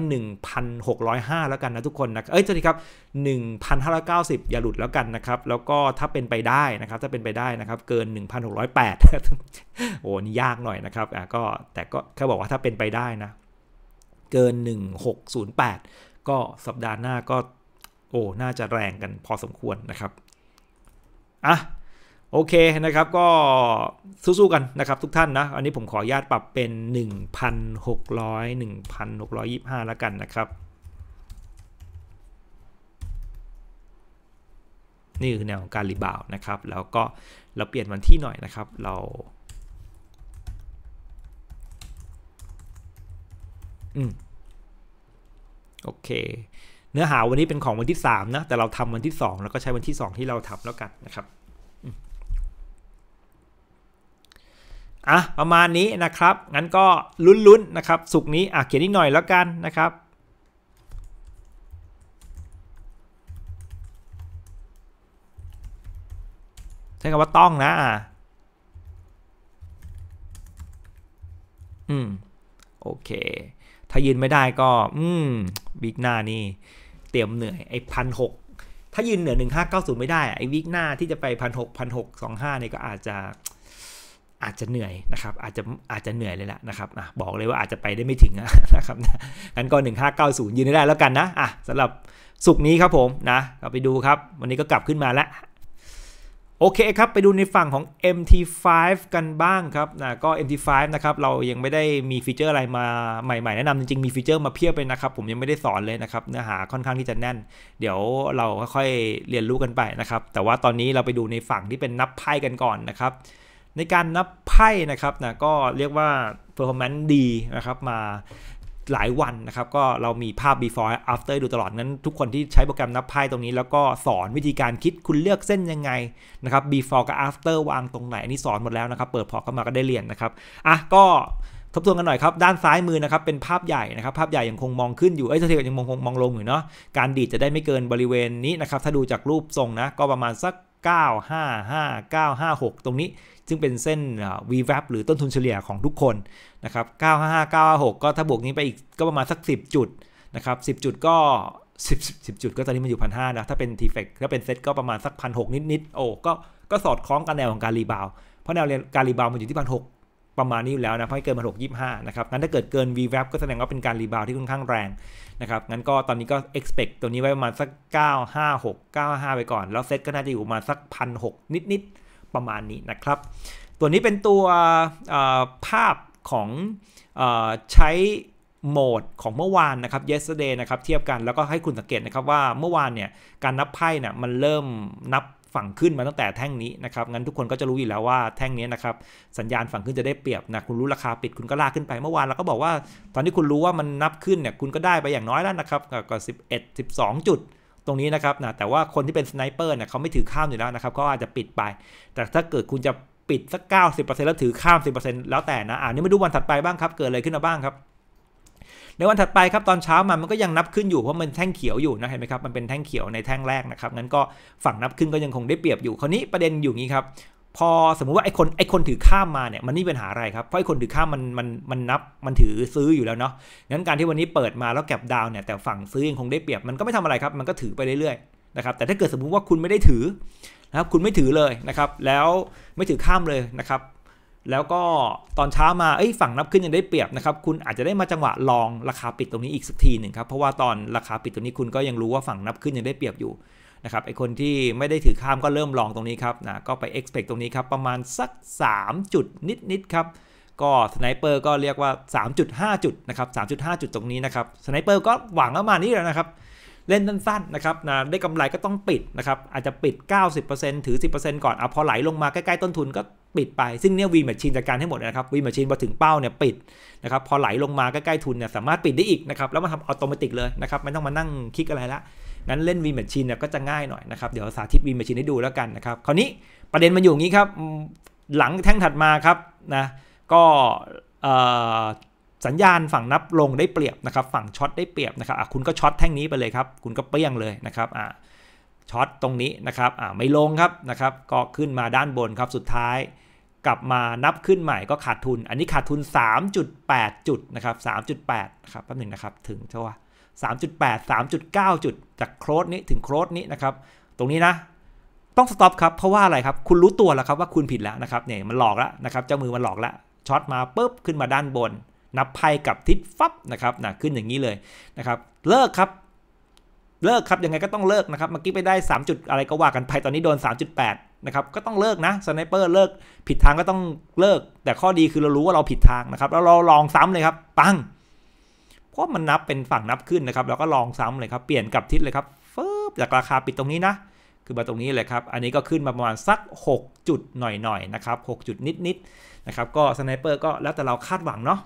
1,605 แล้วกันนะทุกคนนะ เอ้ยสวัสดีครับ 1,590 อย่าหลุดแล้วกันนะครับ แล้วก็ถ้าเป็นไปได้นะครับ ถ้าเป็นไปได้นะครับเกิน 1,608 โอ้นี่ยากหน่อยนะครับอ่ะก็แต่ก็แค่บอกว่าถ้าเป็นไปได้นะ เกิน 1,608 ก็สัปดาห์หน้าก็โอ้น่าจะแรงกันพอสมควรนะครับ อ่ะโอเคนะครับก็สู้ๆกันนะครับทุกท่านนะอันนี้ผมขออนุญาตปรับเป็น 1,600 1,625แล้วกันนะครับนี่คือแนวของการรีบาวนะครับ แล้วก็เราเปลี่ยนวันที่หน่อยนะครับ เราอืมโอเค เนื้อหาวันนี้เป็นของวันที่ 3 นะ แต่เราทำวันที่2แล้วก็ใช้วันที่ 2 ที่เราทำแล้วกันนะครับอ่ะประมาณนี้นะครับ งั้นก็ลุ้นๆ นะครับ สุกนี้อ่ะเขียนนิดหน่อยแล้วกันนะครับ ใช้คำว่าต้องนะอ่ะอืม โอเค ถ้ายืนไม่ได้ก็ อืมบิ๊กหน้านี่เตรียมเหนื่อย ไอ้พันหกถ้ายืนเหนือหนึ่งห้าเก้าศูนย์ไม่ได้ไอ้วิกหน้าที่จะไปพันหกพันหกสองห้าเนี่ยก็อาจจะอาจจะเหนื่อยนะครับอาจจะอาจจะเหนื่อยเลยละนะครับบอกเลยว่าอาจจะไปได้ไม่ถึงนะครับงั้นก็ 1590 ยืนได้แล้วกันนะอ่ะสำหรับสุกนี้ครับผมนะ เราไปดูครับ วันนี้ก็กลับขึ้นมาแล้ว โอเคครับไปดูในฝั่งของ MT5 กันบ้างครับนะก็ MT5 นะครับเรายังไม่ได้มีฟีเจอร์อะไรมาใหม่ๆแนะนำจริงๆมีฟีเจอร์มาเพียบเลยนะครับผมยังไม่ได้สอนเลยนะครับเนื้อหาค่อนข้างที่จะแน่น เดี๋ยวเราค่อยๆเรียนรู้กันไปนะครับ แต่ว่าตอนนี้เราไปดูในฝั่งที่เป็นนับไพ่กันก่อนนะครับในการนับไพ่นะครับนะก็เรียกว่า performance ดีนะครับมาหลายวันนะครับก็เรามีภาพ before after ดูตลอดนั้นทุกคนที่ใช้โปรแกรมนับไพ่ตรงนี้ แล้วก็สอนวิธีการคิดคุณเลือกเส้นยังไงนะครับ before กับ after วางตรงไหนอันนี้สอนหมดแล้วนะครับ เปิดพอร์ตเข้ามาก็ได้เรียนนะครับอ่ะก็ทบทวนกันหน่อยครับ ด้านซ้ายมือนะครับเป็นภาพใหญ่นะครับภาพใหญ่ยังคงมองขึ้นอยู่เอ้ยเทียบยังมองมองลงอยู่เนาะการดีดจะได้ไม่เกินบริเวณนี้นะครับถ้าดูจากรูปทรงนะก็ประมาณสัก955 956 ตรงนี้ ซึ่งเป็นเส้น VWAP หรือต้นทุนเฉลี่ยของทุกคนนะครับ 955 956 ก็ถ้าบวกนี้ไปอีกก็ประมาณสัก 10 จุดนะครับ 10 จุดก็ 10 10จุดก็ตอนนี้มันอยู่พันห้านะถ้าเป็น t f e c ถ้าเป็นเซตก็ประมาณ สักพันหกนิดๆโอ้ก็ก็สอดคล้องกับแนวของการรีบาว เพราะแนวการรีบาวมันอยู่ที่พันหกประมาณนี้อยู่แล้วนะเพราะเกินพันหกยี่สิบห้านะครับงั้นถ้าเกิดเกิน VWAP ก็แสดงว่าเป็นการรีบาวที่ค่อนข้างแรงนะครับ งั้นก็ตอนนี้ก็ expect ตัวนี้ไว้ประมาณสัก 956 95 ไปก่อน แล้วเซ็ตก็น่าจะอยู่ประมาณสักพันหนิดนิดประมาณนี้นะครับ ตัวนี้เป็นตัวภาพของใช้โหมดของเมื่อวานนะครับ yesterday นะครับ เทียบกันแล้วก็ให้คุณสังเกตนะครับว่าเมื่อวานเนี่ย การนับไพ่เนี่ยมันเริ่มนับฝั่งขึ้นมาตั้งแต่แท่งนี้นะครับ งั้นทุกคนก็จะรู้อยู่แล้วว่าแท่งนี้นะครับสัญญาณฝั่งขึ้นจะได้เปรียบนะคุณรู้ราคาปิดคุณก็ลากขึ้นไปเมื่อวานเราก็บอกว่า ตอนที่คุณรู้ว่ามันนับขึ้นเนี่ยคุณก็ได้ไปอย่างน้อยแล้วนะครับก็สสิิบเอ็ดบสองจุดตรงนี้นะครับนะแต่ว่าคนที่เป็นสไนเปอร์เนี่ยเขาไม่ถือข้ามอยู่แล้วนะครับเขาอาจจะปิดไป แต่ถ้าเกิดคุณจะปิดสักเเเก้าสิบปอร์ซ็นต์แล้วถือข้ามสิบเเปอร์ซ็นต์แล้วแต่นะอ่านี่มาดูวันถัดไปบ้างครับเกิดอะไรขึ้นมาบ้างครับในวันถัดไปครับตอนเช้ามันมันก็ยังนับขึ้นอยู่เพราะมันแท่งเขียวอยู่นะเห็นไหมครับมันเป็นแท่งเขียวในแท่งแรกนะครับงั้นก็ฝั่งนับขึ้นก็ยังคงได้เปรียบอยู่คราวนี้ประเด็นอยู่งี้ครับพอสมมุติว่าไอ้คนไอ้คนถือข้ามมาเนี่ยมันนี่เป็นหาอะไรครับเพราะไอ้คนถือข้ามมันมันมันนับ มันถือซื้ออยู่แล้วเนาะงั้นการที่วันนี้เปิดมาแล้วแก็บดาวเนี่ยแต่ฝั่งซื้อยังคงได้เปรียบมันก็ไม่ทำอะไรครับมันก็ถือไปเรื่อยๆนะครับแต่ถ้าเกิดสมมุติว่าคุณไม่ได้ถือนะครับคุณไม่ถือเลยนะครับแล้วไม่ถือข้ามเลยนะครับแล้วก็ตอนเช้ามา เอ้ยฝั่งนับขึ้นยังได้เปรียบนะครับ คุณอาจจะได้มาจังหวะลองราคาปิดตรงนี้อีกสักทีหนึ่งครับ เพราะว่าตอนราคาปิดตรงนี้คุณก็ยังรู้ว่าฝั่งนับขึ้นยังได้เปรียบอยู่นะครับ ไอคนที่ไม่ได้ถือข้ามก็เริ่มลองตรงนี้ครับนะ ก็ไป expect ตรงนี้ครับประมาณสัก3จุดนิดนิดครับ ก็สไนเปอร์ก็เรียกว่า3.5จุดนะครับ3.5 จุดตรงนี้นะครับสไนเปอร์ก็หวังประมาณนี้แล้วนะครับ เล่นสั้นๆนะครับนะได้กำไรก็ต้องปิดนะครับอาจจะปิด90%ถือ10%ก่อนอาพอไหลลงมาใกล้ๆต้นทุนก็ปิดไป ซึ่งเนี่ยวีมัชินจัดการให้หมดนะครับวีมัชินพอถึงเป้าเนี่ยปิดนะครับพอไหลลงมาใกล้ๆทุนเนี่ยสามารถปิดได้อีกนะครับ แล้วมาทำอัตโนมัติเลยนะครับ ไม่ต้องมานั่งคลิกอะไรละงั้นเล่นวีมัชินเนี่ยก็จะง่ายหน่อยนะครับ เดี๋ยวสาธิตวีมัชชินให้ดูแล้วกันนะครับคราวนี้ประเด็นมันอยู่งี้ครับ หลังแท่งถัดมาครับนะก็สัญญาณฝั่งนับลงได้เปรียบนะครับฝั่งช็อตได้เปรียบนะครับคุณก็ช็อตแท่งนี้ไปเลยครับคุณก็เปี้ยงเลยนะครับช็อตตรงนี้นะครับไม่ลงครับนะครับก็ขึ้นมาด้านบนครับสุดท้ายกลับมานับขึ้นใหม่ก็ขาดทุน อันนี้ขาดทุน 3.8 จุดนะครับ 3.8นะครับแป๊บหนึ่งนะครับถึงเท่าว่า3.8 3.9 จุดจากโครดนี้ถึงโครดนี้นะครับ ตรงนี้นะ ต้องสต็อปครับเพราะว่าอะไรครับ คุณรู้ตัวแล้วครับว่าคุณผิดแล้วนะครับ เนี่ยมันหลอกแล้วนะครับ เจ้ามือมันหลอกแล้วช็อตมาปุ๊บขึ้นมาด้านบน นับไพ่กับทิศฟับนะครับนะขึ้นอย่างนี้เลยนะครับเลิกครับ เลิกครับยังไงก็ต้องเลิกนะครับเมื่อกี้ไปได้3จุดอะไรก็ว่ากันไปตอนนี้โดน3.8นะครับก็ต้องเลิกนะสไนเปอร์เลิกผิดทางก็ต้องเลิก แต่ข้อดีคือเรารู้ว่าเราผิดทางนะครับแล้วเราลองซ้ำเลยครับปัง เพราะมันนับเป็นฝั่งนับขึ้นนะครับแล้วก็ลองซ้ำเลยครับ เปลี่ยนกับทิศเลยครับเฟิบจากราคาปิดตรงนี้นะ คือมาตรงนี้เลยครับอันนี้ก็ขึ้นมาประมาณสัก6จุดหน่อยๆนนะครับ6จุดนิดๆนนะครับก็สไนเปอร์ก็แล้วแต่เราคาดหวังเนาะ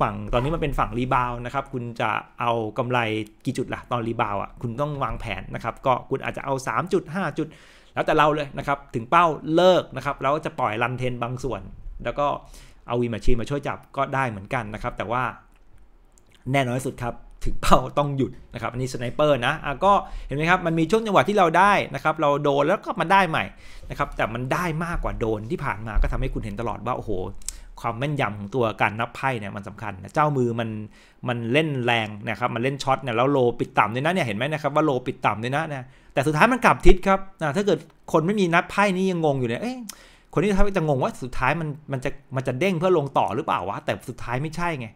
ฝั่งตอนนี้มันเป็นฝั่งรีบาวนะครับคุณจะเอากำไรกี่จุดละ่ะตอนรีบาวอ่ะคุณต้องวางแผนนะครับก็คุณอาจจะเอา3จุด5จุดแล้วแต่เราเลยนะครับถึงเป้าเลิกนะครับเราก็จะปล่อยรันเทนบางส่วน แล้วก็เอาวีมาชีมาช่วยจับก็ได้เหมือนกันนะครับแต่ว่าแน่นอนสุดครับถึงเป้าต้องหยุดนะครับอันนี้สไนเปอร์นะอ่ะก็เห็นไหมครับ มันมีช่วงจังหวะที่เราได้นะครับเราโดนแล้วก็มันได้ใหม่นะครับแต่มันได้มากกว่าโดนที่ผ่านมาก็ทำให้คุณเห็นตลอดว่าโอ้โหความแม่นยำของตัวการนับไพ่เนี่ยมันสำคัญนะเจ้ามือมันมันเล่นแรงนะครับมันเล่นช็อตเนี่ยแล้วโลปิดต่ำด้วยนะเนี่ยเห็นไหมนะครับว่าโลปิดต่ำด้วยนะนะ แต่สุดท้ายมันกลับทิศครับนะถ้าเกิดคนไม่มีนับไพ่นี่ยังงงอยู่เ่ยเอ้ยคนที่ท้าจะงงว่าสุดท้ายมันมันจะมันจะเด้งเพื่อลงต่อหรือเปล่าวะแต่สุดท้ายไม่ใช่ไง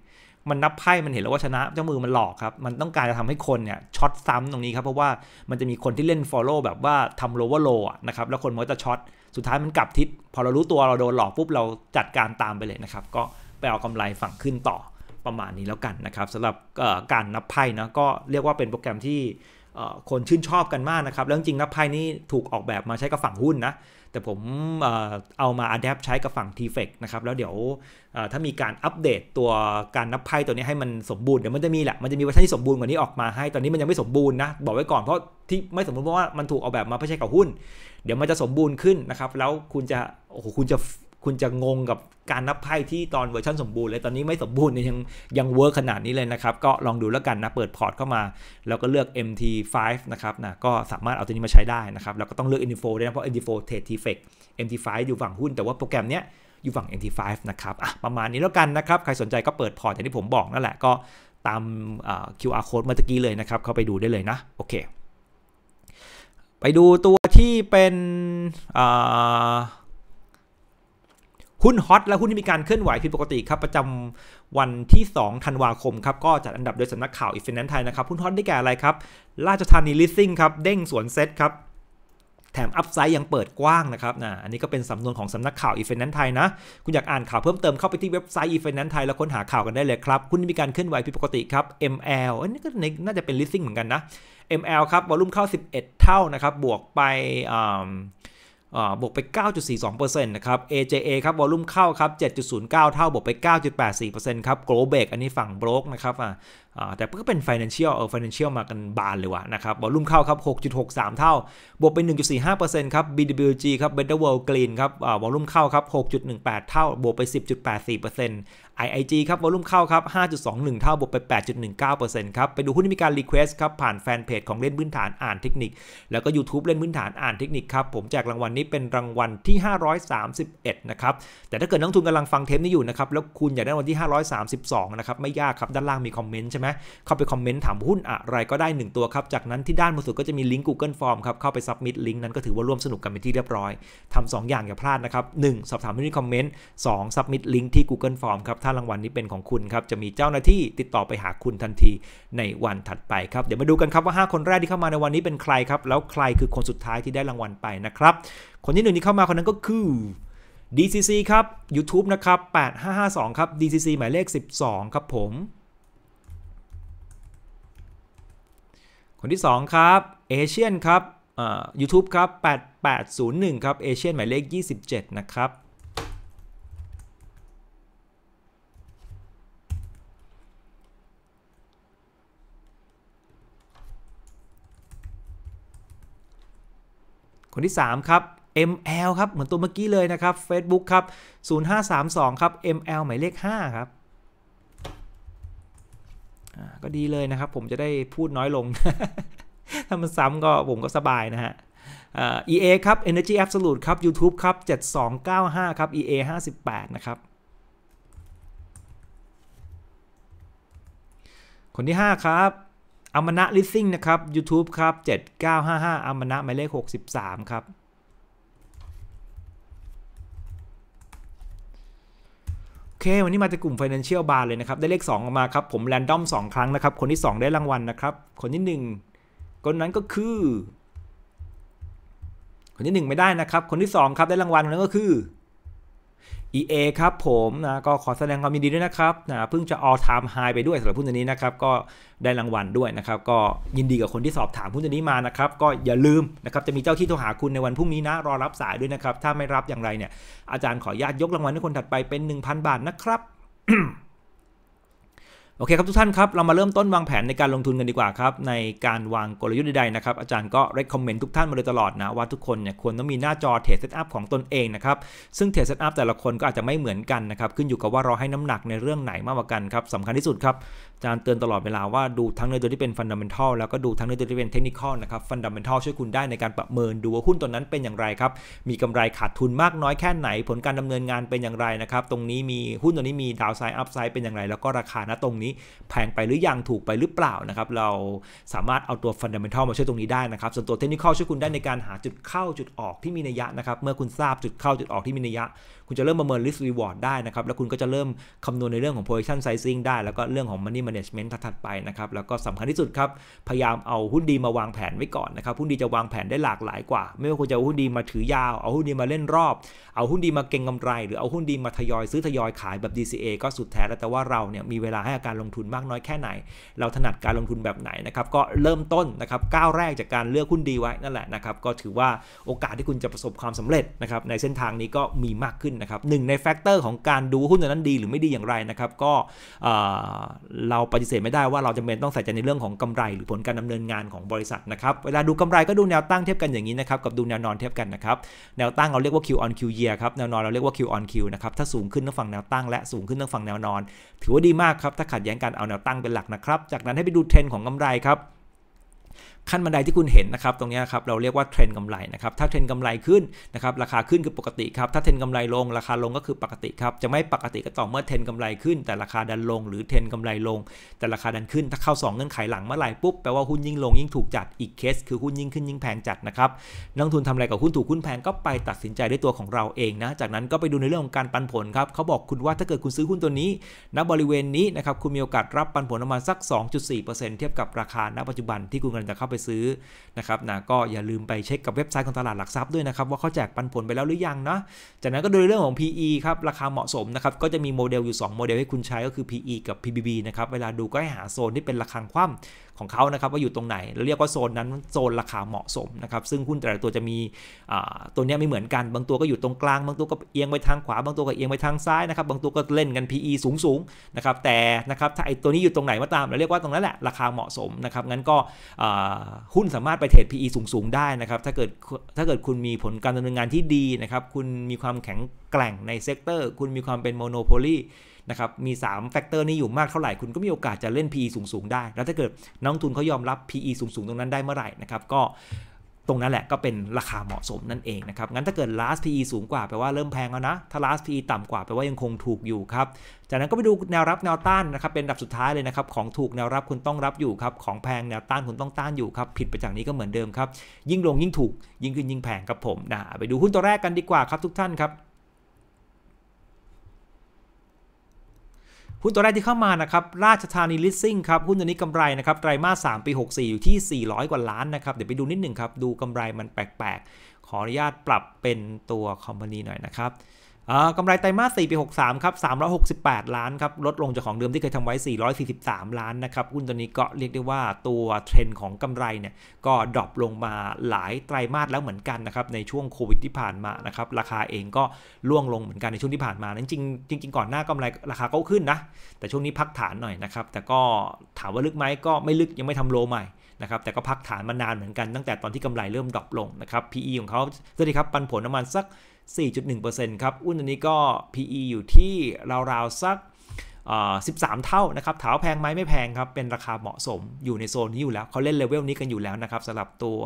มันนับไพ่มันเห็นแล้วว่าชนะเจ้ามือมันหลอกครับมันต้องการจะทำให้คนเนี่ยช็อตซ้ำตรงนี้ครับเพราะว่ามันจะมีคนที่เล่นฟอลโล่แบบว่าทำโลว่าโลนะครับแล้วคนมันจะช็อตสุดท้ายมันกลับทิศ พอเรารู้ตัวเราโดนหลอกปุ๊บเราจัดการตามไปเลยนะครับ ก็ไปเอากำไรฝั่งขึ้นต่อประมาณนี้แล้วกันนะครับสำหรับการนับไพ่นะก็เรียกว่าเป็นโปรแกรมที่คนชื่นชอบกันมากนะครับ แล้วจริงนับไพ่นี่ถูกออกแบบมาใช้กับฝั่งหุ้นนะ แต่ผมเอามาอัดแอปใช้กับฝั่ง t f e c นะครับ แล้วเดี๋ยวถ้ามีการอัปเดตตัวการนับไพ่ตัวนี้ให้มันสมบูรณ์เดี๋ยวมันจะมีแหละ มันจะมีเวอร์ชันที่สมบูรณ์กว่านี้ออกมาให้ ตอนนี้มันยังไม่สมบูรณ์นะบอกไว้ก่อน เพราะที่ไม่สมบูรณ์เพราะว่ามันถูกออกแบบมาเพื่อใช้กับหุ้นเดี๋ยวมันจะสมบูรณ์ขึ้นนะครับ แล้วคุณจะโอ้โหคุณจะคุณจะงงกับการนับไพ่ที่ตอนเวอร์ชันสมบูรณ์เลยตอนนี้ไม่สมบูรณ์ยังยังเวิร์กขนาดนี้เลยนะครับก็ลองดูแล้วกันนะเปิดพอร์ตเข้ามา แล้วก็เลือก MT5 นะครับนะก็สามารถเอาตัวนี้มาใช้ได้นะครับแล้วก็ต้องเลือก ND4 ด้วยนะเพราะ ND4 เทรดเฟก MT5 อยู่ฝั่งหุ้นแต่ว่าโปรแกรมเนี้ยอยู่ฝั่ง MT5 นะครับอ่ะประมาณนี้แล้วกันนะครับใครสนใจก็เปิดพอร์ตอย่างที่ผมบอกนั่นแหละก็ตาม QR code เมื่อกี้เลยนะครับเข้าไปดูได้เลยนะโอเคไปดูตัวที่เป็นหุ้นฮอตและหุ้นที่มีการเคลื่อนไหวผิดปกติครับ ประจำวันที่2ธันวาคมครับ ก็จัดอันดับโดยสำนักข่าวอีฟเฟนแนนซ์ไทย นะครับ หุ้นฮอตได้แก่อะไรครับราชธานีลิสซิ่งครับ เด้งสวนเซ็ตครับ แถมอัพไซด์ยังเปิดกว้างนะครับนะอันนี้ก็เป็นสำนวนของสำนักข่าวอีเฟนแนนไทย นะ คุณอยากอ่านข่าวเพิ่มเติมเข้าไปที่เว็บไซต์อีเฟนแนนไทยแล้วค้นหาข่าวกันได้เลยครับคุณมีการเคลื่อนไหวผิดปกติครับ ML อันนี้ก็น่าจะเป็นลิสซิ่งเหมือนกันนะ ml ครับวอลุ่มเข้า 11 เท่า นะครับ บวกไปบวกไป 9.42%นะครับ AJA ครับวอลุ่มเข้าครับ 7.09 เท่าบวกไป 9.84%ครับโกลเบกอันนี้ฝั่งลบรกนะครับแต่ก็เป็น Financial เออ Financial มากันบานเลยวะนะครับวอลุ่มเข้าครับ 6.63 เท่า บวกไป 1.45%ครับ BWG ครับ Better World Green ครับวอลุ่มเข้าครับ 6.18 เท่า บวกไป 10.84%อ IIG ครับวอลุ่มเข้าครับ 5.21 เท่าบวกไป 8.19%ครับ ไปดูหุ้นที่มีการรีเควสต์ครับ ผ่านแฟนเพจของเล่นพื้นฐานอ่านเทคนิค แล้วก็ YouTube เล่นพื้นฐานอ่านเทคนิคครับ ผมแจกรางวัลนนี้เป็นรางวัลที่ 531 นะครับ แต่ถ้าเกิดนักทุนกำลังฟังเทปนี้อยู่นะครับ แล้วคุณอยากได้าวันที่ 532 นะครับ ไม่ยากครับด้านล่างมีคอมเมนต์ใช่ไหมเข้าไปคอมเมนต์ถามหุ้นอะไรก็ได้ 1 ตัวครับจากนั้นที่ด้านบนสุดก็จะมีลิงก์ Google Form ครับเข้าไปซับมิดลิงก์นั้นก็ถือว่าร่วมสนุกกันเป็นที่เรียบร้อยทำ2อย่างอย่าพลาดนะครับ1สอบถามี่คอมเมนต์2ซับมิดลิงก์ที่ Google Form ครับถ้ารางวัลนนี้เป็นของคุณครับ จะมีเจ้าหน้าที่ติดต่อไปหาคุณทันทีในวันถัดไปครับ เดี๋ยวมาดูกันครับว่า 5 คนแรกที่เข้ามาในวันนี้เป็นใครครับ แล้วใครคือคนสุดท้ายที่ได้รางวัลไปนะครับ คนที่หนึ่งที่เข้ามาคนนั้นก็คือ DCC ครับ YouTube นะครับ8552ครับ DCC หมายเลข 12 ครับผม คนที่2ครับเอเชียนครับยูทูบครับ 8801 ครับเอเชียนหมายเลข 27 นะครับคนที่ 3 ครับ ML ครับเหมือนตัวเมื่อกี้เลยนะครับ Facebook ครับ 0532 ครับ ML หมายเลข 5 ครับ ก็ดีเลยนะครับผมจะได้พูดน้อยลง ถ้ามันซ้ำก็ผมก็สบายนะฮะ EA ครับ Energy Absolute ครับ YouTube ครับ 7295 ครับ EA 58 นะครับ คนที่ 5 ครับอมนะลิสซิ่งนะครับ YouTube ครับ 7955อมนะหมายเลข 63 ครับ โอเควันนี้มาจากกลุ่ม Financial Bar เลยนะครับ ได้เลข 2 ออกมา ครับ ผม แรนดอม 2 ครั้งนะครับ คนที่ 2 ได้รางวัลนนะครับ คนที่ 1 คนนั้นก็คือ คนที่1ไม่ได้นะครับ คนที่ 2 ครับ ได้รางวัลนั้นก็คือ EA ครับผม นะก็ขอแสดงความยินดีด้วยนะครับนะเพิ่งจะ all time high ไปด้วยสำหรับหุ้นตัวนี้นะครับ ก็ได้รางวัลด้วยนะครับก็ยินดีกับคนที่สอบถามหุ้นตัวนี้มานะครับก็อย่าลืม นะครับ จะมีเจ้าที่โทรหาคุณในวันพรุ่งนี้นะรอรับสายด้วยนะครับ ถ้าไม่รับอย่างไรเนี่ยอาจารย์ขออนุญาตยกรางวัล ให้คนถัดไปเป็น 1000 บาทนะครับโอเคครับทุกท่านครับเรามาเริ่มต้นวางแผนในการลงทุนกันดีกว่าครับในการวางกลยุทธ์ใดๆนะครับอาจารย์ ก็ recommend ทุกท่านมาโดยตลอดนะว่าทุกคนเนี่ยควรต้องมีหน้าจอเทรดเซตอัพของตนเองนะครับซึ่งเทรดเซตอัพแต่ละคนก็อาจจะไม่เหมือนกันนะครับขึ้นอยู่กับว่าเราให้น้ำหนักในเรื่องไหนมากกว่ากันครับสำคัญที่สุดครับอาจารย์เตือนตลอดเวลาว่าดูทั้งในตัวที่เป็นฟันดัมเม n ท a ลแล้วก็ดูทั้งในตัวที่เป็นเทคนิคอลนะครับฟันดัมเม n ท a ลช่วยคุณได้ในการประเมินดูว่าหุ้นตัวนั้นเป็นอย่างไรครับมีกำไรขาดทุนมากน้อยแค่ไหนผลการดำเนินงานเป็นอย่างไรนะครับตรงนี้มีหุ้นตัวนี้มีดาวไซด์อัพไซด์เป็นอย่างไร แล้วก็ราคาณตรงนี้ี้แพงไปหรือยัง ถูกไปหรือเปล่านะครับ เราสามารถ เอา ตัวฟันดัมเบลทัลมา ช่วย ตรงนี้ได้ นะ ครับส่วนตัวเทคนิคช่วย คุณ ได้ ในการหาจุดเข้าจุดออกที่มีนัยยะ นะ ครับ เมื่อคุณทราบจุดเข้าจุดออกที่มีนัยยะคุณจะเริ่มประเมิน risk reward ได้นะครับแล้วคุณก็จะเริ่มคำนวณในเรื่องของ position sizing ได้ แล้วก็เรื่องของ money management ถัดไปนะครับแล้วก็สำคัญที่สุดครับพยายามเอาหุ้นดีมาวางแผนไว้ก่อนนะครับหุ้นดีจะวางแผนได้หลากหลายกว่า ไม่ว่าคุณจะเอาหุ้นดีมาถือยาวเอาหุ้นดีมาเล่นรอบเอาหุ้นดีมาเก็งกำไร หรือเอาหุ้นดีมาทยอยซื้อทยอยขายแบบ DCA ก็สุดแท้แล้วแต่ว่าเราเนี่ยมีเวลาให้อาการลงทุนมากน้อยแค่ไหนเราถนัดการลงทุนแบบไหนนะครับก็เริ่มต้นนะครับก้าวแรกจากการเลือกหุ้นดีไว้นั่นแหละนะครับก็ถือว่าโอกาสที่คุณจะประสบความสำเร็จนะครับในเส้นทางนี้ก็มีมากขึ้นนะครับหนึ่งในแฟกเตอร์ของการดูหุ้นตัวนั้นดีหรือไม่ดีอย่างไรนะครับก็เราปฏิเสธไม่ได้ว่าเราจะเป็นต้องใส่ใจในเรื่องของกำไร หรือผลการดำเนินงานของบริษัทนะครับเวลาดูกำไรก็ดูแนวตั้งเทียบกันอย่างนี้นะครับกับดูแนวนอนเทียบกันนะครับแนวตั้งเราเรียกว่า Q on Q year ครับแนวนอนเราเรียกว่า Q on Q นะครับถ้าสูงขึ้นต้องฝั่งแนวตั้งและสูงขึ้นต้องฝั่งแนวนอน ถือว่าดีมากครับถ้าขัดแย้งกันเอาแนวตั้งเป็นหลักนะครับจากนั้นให้ไปดูเทรนด์ของกำไรครับขั้นบันไดที่คุณเห็นนะครับตรงนี้ครับเราเรียกว่าเทรนกำไรนะครับถ้าเทรนกำไรขึ้นนะครับ ราคาขึ้น คือปกติครับถ้าเทรนกำไรลงราคาลงก็คือปกติครับจะไม่ปกติก็ต่อ เมื่อเทรนกำไรขึ้นแต่ราคาดันลง หรือเทรนกำไรลง แต่ราคาดันขึ้นถ้าเข้า2เงื่อนไขหลัง เมื่อไหร่ปุ๊บแปลว่าหุ้นยิ่งลงยิ่งถูกจัดอีกเคส คือหุ้นยิ่งขึ้นยิ่งแพงจัดนะครับนักทุนทำอะไรกับหุ้นถูกหุ้นแพงก็ไปตัดสินใจด้วยตัวของเราเองนะ จากนั้นก็ไปดูในเรื่องของการปันผลครับเขาบอกคุณว่าถ้าเกิดคุณซื้อหุ้นตัวนี้ ณบริเวณนี้นะครับคุณมีโอกาสรับปันผลประมาณสัก 2.4%เทียบกับราคาณ ปัจจุบันที่คุณกำลังจะเข้าไปไปซื้อนะครับนะก็อย่าลืมไปเช็คกับเว็บไซต์ของตลาดหลักทรัพย์ด้วยนะครับว่าเขาแจกปันผลไปแล้วหรือยังนะ จากนั้นก็ดูเรื่องของ PE ครับราคาเหมาะสมนะครับก็จะมีโมเดลอยู่ 2 โมเดลให้คุณใช้ก็คือ PE กับ PBB นะครับเวลาดูก็ให้หาโซนที่เป็นระคังคว่ำของเขานะครับ ว่าอยู่ตรงไหน เรา เรียกว่า โซน นั้น โซน ราคา เหมาะสม นะครับ ซึ่ง หุ้น แต่ละ ตัว จะมีตัวนี้ไม่ เหมือนกัน บาง ตัว ก็ อยู่ ตรง กลาง บาง ตัว ก็ เอียง ไป ทาง ขวา บาง ตัว ก็ เอียง ไป ทาง ซ้าย นะครับ บาง ตัว ก็ เล่น กัน PE สูงสูงนะครับ แต่ นะครับ ถ้า ไอ้ ตัวนี้อยู่ตรงไหนมาตาม เรา เรียกว่า ตรงนั้นแหละ ราคา เหมาะสม นะครับ งั้น ก็หุ้น สามารถ ไปเทรด PE สูงสูงได้นะครับ ถ้าเกิด ถ้าเกิด คุณ มี ผล การดำเนินงานที่ดีนะครับคุณมีความแข็งแกร่งในเซกเตอร์คุณมีความเป็นโมโนโพลีนะครับ มี 3 แฟกเตอร์นี้อยู่มากเท่าไหร่ คุณก็มีโอกาสจะเล่น PE สูง ๆ ได้ แล้วถ้าเกิดน้องทุนเขายอมรับ PE สูง ๆ ตรงนั้นได้เมื่อไหร่นะครับ ก็ตรงนั้นแหละก็เป็นราคาเหมาะสมนั่นเองนะครับ งั้นถ้าเกิด last PE สูงกว่าแปลว่าเริ่มแพงแล้วนะ ถ้า last PE ต่ำกว่าแปลว่ายังคงถูกอยู่ครับ จากนั้นก็ไปดูแนวรับแนวต้านนะครับ เป็นดับสุดท้ายเลยนะครับ ของถูกแนวรับคุณต้องรับอยู่ครับ ของแพงแนวต้านคุณต้องต้านอยู่ครับ ผิดไปจากนี้ก็เหมือนเดิมครับ ยิ่งลงยิ่งถูก ยิ่งขึ้นยิ่งแพงครับผมนะไปดูหุ้นตัวแรกกันดีกว่าครับทุกท่านครับหุ้นตัวแรกที่เข้ามานะครับ ราชธานีลิสซิ่งครับ หุ้นตัวนี้กำไรนะครับ ไตรมาส3ปี 64 อยู่ที่ 400 กว่าล้านนะครับ เดี๋ยวไปดูนิดหนึ่งครับ ดูกำไรมันแปลกๆ ขออนุญาตปรับเป็นตัวคอมพานีหน่อยนะครับกำไรไตรมาส4ปี63 ครับ 368 ล้านครับลดลงจากของเดิมที่เคยทำไว้ 443 ล้านนะครับหุ้นตัวนี้ก็เรียกได้ว่าตัวเทรนด์ของกำไรเนี่ยก็ดรอปลงมาหลายไตรมาสแล้วเหมือนกันนะครับในช่วงโควิดที่ผ่านมานะครับราคาเองก็ล่วงลงเหมือนกัน ในช่วงที่ผ่านมานั้นจริงจริงก่อนหน้ากำไรราคาก็ขึ้นนะแต่ช่วงนี้พักฐานหน่อยนะครับแต่ก็ถามว่าลึกไหมก็ไม่ลึกยังไม่ทำโลใหม่นะครับแต่ก็พักฐานมานานเหมือนกันตั้งแต่ตอนที่กำไรเริ่มดรอปลงนะครับ PE ของเขาสวัสดีครับปันผลประมาณสัก4.1%ครับ อุ้นตัวนี้ก็ PE อยู่ที่ ราวๆ สัก13 เท่านะครับถาวแพงไหมไม่แพงครับ เป็นราคาเหมาะสมอยู่ในโซนนี้อยู่แล้ว เขาเล่นเลเวลนี้กันอยู่แล้วนะครับสำหรับตัว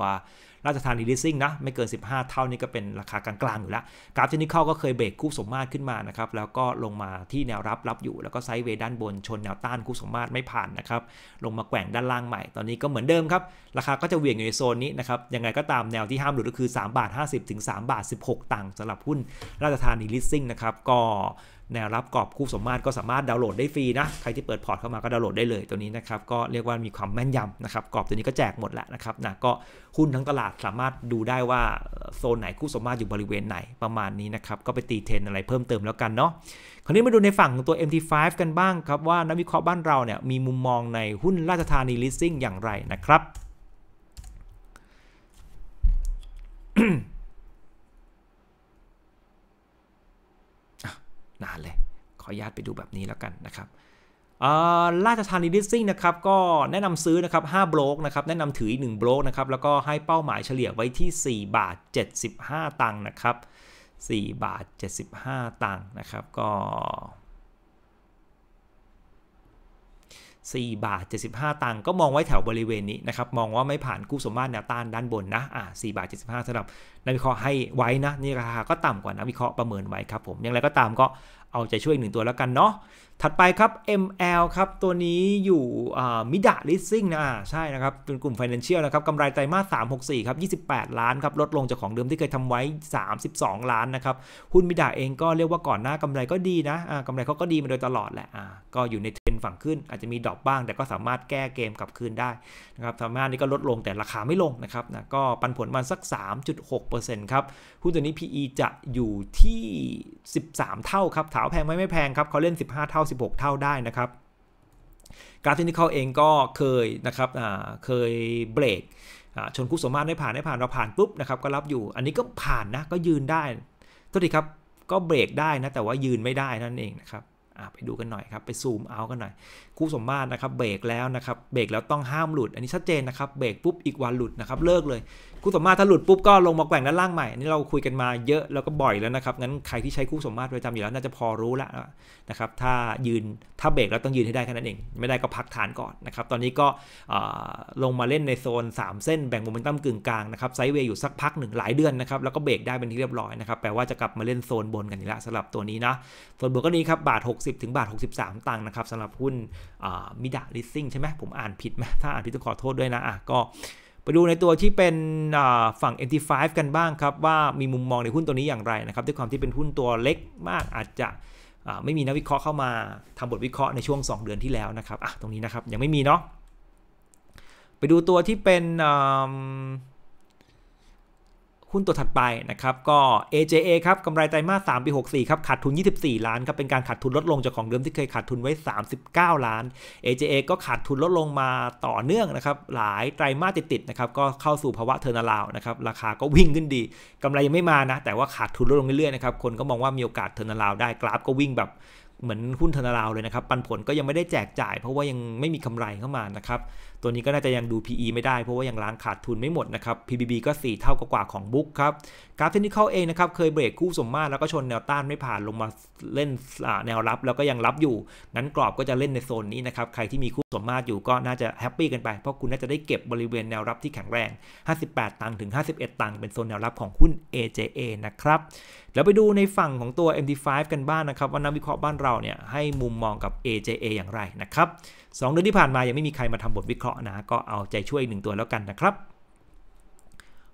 ราชธานีลิสซิ่งนะ ไม่เกิน 15 เท่านี้ก็เป็นราคากลางๆอยู่แล้ว กราฟเทคนิคก็เคยเบรกคู่สมมาตรขึ้นมานะครับ แล้วก็ลงมาที่แนวรับรับอยู่ แล้วก็ไซด์เวด้านบนชนแนวต้านคู่สมมาตรไม่ผ่านนะครับ ลงมาแกว่งด้านล่างใหม่ ตอนนี้ก็เหมือนเดิมครับ ราคาก็จะเวี่ยงอยู่ในโซนนี้นะครับ ยังไงก็ตามแนวที่ห้ามหลุดก็คือ 3 บาท 50 ถึง3บาท 16 ตังค์สำหรับหุ้นราชธานีลิซิ่งนะครับก็แนวรับกรอบคู่สมมาตรก็สามารถดาวน์โหลดได้ฟรีนะใครที่เปิดพอร์ตเข้ามาก็ดาวน์โหลดได้เลยตัวนี้นะครับ ก็เรียกว่ามีความแม่นยำนะครับกรอบตัวนี้ก็แจกหมดแล้วนะครับนะก็หุ้นทั้งตลาดสามารถดูได้ว่าโซนไหนคู่สมมาตรอยู่บริเวณไหนประมาณนี้นะครับก็ไปตีเทน อะไรเพิ่มเติมแล้วกันเนาะคราวนี้มาดูในฝั่งของตัว MT5 กันบ้างครับว่านักวิเคราะห์บ้านเราเนี่ยมีมุมมองในหุ้นราชธานีลิสซิ่งอย่างไรนะครับนานเลย ขออนุญาตไปดูแบบนี้แล้วกันนะครับราชธานีดิสซิ่งนะครับ ก็แนะนำซื้อนะครับ5โบรกนะครับ แนะนำถืออีก1โบรกนะครับ แล้วก็ให้เป้าหมายเฉลี่ยไว้ที่4บาท75 ตังค์นะครับ4บาท75 ตังค์นะครับ ก็4 บาท 75 ตังก็มองไว้แถวบริเวณนี้นะครับ มองว่าไม่ผ่านกู้สมมาตรแนวต้านด้านบนนะอ่า4บาท 75 สำหรับ นักวิเคราะห์ให้ไว้นะ นี่ราคาก็ต่ำกว่านักวิเคราะห์ประเมินไว้ครับผมอย่างไรก็ตามก็เอาใจช่วยหนึ่งตัวแล้วกันเนาะถัดไปครับ ML ครับ ตัวนี้อยู่มิดาลิสซิ่งนะ ใช่นะครับเป็นกลุ่ม Financial นะครับกำไรไตรมาส3 6 4 ครับ 28 ล้านครับ ลดลงจากของเดิมที่เคยทำไว้ 32 ล้านนะครับ หุ้นมิดาเองก็เรียกว่าก่อนหน้ากำไรก็ดีนะะกำไรเขาก็ดีมาโดยตลอดแหละะก็อยู่ในเทรนฝั่งขึ้น อาจจะมีดรอปบ้าง แต่ก็สามารถแก้เกมกลับคืนได้นะครับสามารถนี้ก็ลดลงแต่ราคาไม่ลงนะครับนะก็ปันผลมาสัก 3.6%ครับหุ้นตัวนี้ PE จะอยู่ที่ 13 เท่าครับถาวแพงไหมไม่แพงครับเขาเล่น 15 เท่า9 6เท่าได้นะครับกราฟเทคนิคเองก็เคยนะครับเคยเบรกชนคู่สมมาตรได้ผ่านได้ผ่านเราผ่านปุ๊บนะครับก็รับอยู่อันนี้ก็ผ่านนะ ก็ยืนได้ทุกทีครับก็เบรกได้นะแต่ว่ายืนไม่ได้นั่นเองนะครับไปดูกันหน่อยครับไปซูมเอากันหน่อยคู่สมมาตรนะครับเบรกแล้วนะครับเบรกแล้วต้องห้ามหลุด อันนี้ชัดเจนนะครับเบรกปุ๊บอีกวันหลุดนะครับเลิกเลยคู่สมมาตรถ้าหลุดปุ๊บก็ลงมาแกว่งด้านล่างใหม่นี่เราคุยกันมาเยอะแล้วก็บ่อยแล้วนะครับ งั้นใครที่ใช้คู่สมมาตรประจำอยู่แล้วน่าจะพอรู้ละนะครับถ้ายืนถ้าเบรกแล้วต้องยืนให้ได้แค่นั้นเอง ไม่ได้ก็พักฐานก่อนนะครับ ตอนนี้ก็ลงมาเล่นในโซน 3 เส้นแบ่งโมเมนตัมกึ่งกลางนะครับไซด์เวย์อยู่สักพักหนึ่งหลายเดือนนะครับ แล้วก็เบรกได้เป็นที่เรียบร้อยนะครับแปลว่าจะกลับมาเล่นโซนบนกันอีกแล้วสำหรับตัวนี้นะโซนบนก็นี้ครับบาท 60ถึงบาท63ตังค์นะครับสำหรับหุ้นมิดาลิสซิ่งใช่ไหมผมอ่านผิดไหมถ้าอ่านผิดต้องขอโทษด้วยนะอ่ะก็ไปดูในตัวที่เป็นฝั่ง NT5 กันบ้างครับว่ามีมุมมองในหุ้นตัวนี้อย่างไรนะครับ ด้วยความที่เป็นหุ้นตัวเล็กมากอาจจะไม่มีนักวิเคราะห์เข้ามาทำบทวิเคราะห์ในช่วง 2 เดือนที่แล้วนะครับอ่ะตรงนี้นะครับยังไม่มีเนาะไปดูตัวที่เป็นหุ้นตัวถัดไปนะครับก็ AJA ครับกำไรไตรมาส3ปี64ครับขาดทุน 24 ล้านครับเป็นการขาดทุนลดลงจากของเดิมที่เคยขาดทุนไว้ 39 ล้าน AJA ก็ขาดทุนลดลงมาต่อเนื่องนะครับหลายไตรมาสติดๆนะครับก็เข้าสู่ภาวะเทอร์นาลาวนะครับราคาก็วิ่งขึ้นดีกำไรยังไม่มานะแต่ว่าขาดทุนลดลงเรื่อยๆนะครับคนก็มองว่ามีโอกาสเทอร์นาลาวได้กราฟก็วิ่งแบบเหมือนหุ้นเทอร์นาลาวเลยนะครับปันผลก็ยังไม่ได้แจกจ่าย เพราะว่ายังไม่มีกำไรเข้ามานะครับตัวนี้ก็น่าจะยังดู PE ไม่ได้เพราะว่ายังล้างขาดทุนไม่หมดนะครับ PBB ก็ 4 เท่ากว่าของบุ๊กครับกราฟเทคนิคเขาเองนะครับเคยเบรกคู่สมมาตรแล้วก็ชนแนวต้านไม่ผ่านลงมาเล่นแนวรับแล้วก็ยังรับอยู่ งั้นกรอบก็จะเล่นในโซนนี้นะครับ ใครที่มีคู่สมมาตรอยู่ก็น่าจะแฮปปี้กันไป เพราะคุณน่าจะได้เก็บบริเวณแนวรับที่แข็งแรง 58ตังค์ถึง51ตังค์เป็นโซนแนวรับของหุ้น AJA นะครับ แล้วไปดูในฝั่งของตัว MD5 กันบ้างนะครับว่านักวิเคราะห์บ้านเราเนี่ยให้มุมมองกับ AJA อย่างไรนะครับสเดือนที่ผ่านมายังไม่มีใครมาทำบทวิเคราะคราะห์นะก็เอาใจช่วยหนึ่งตัวแล้วกันนะครับ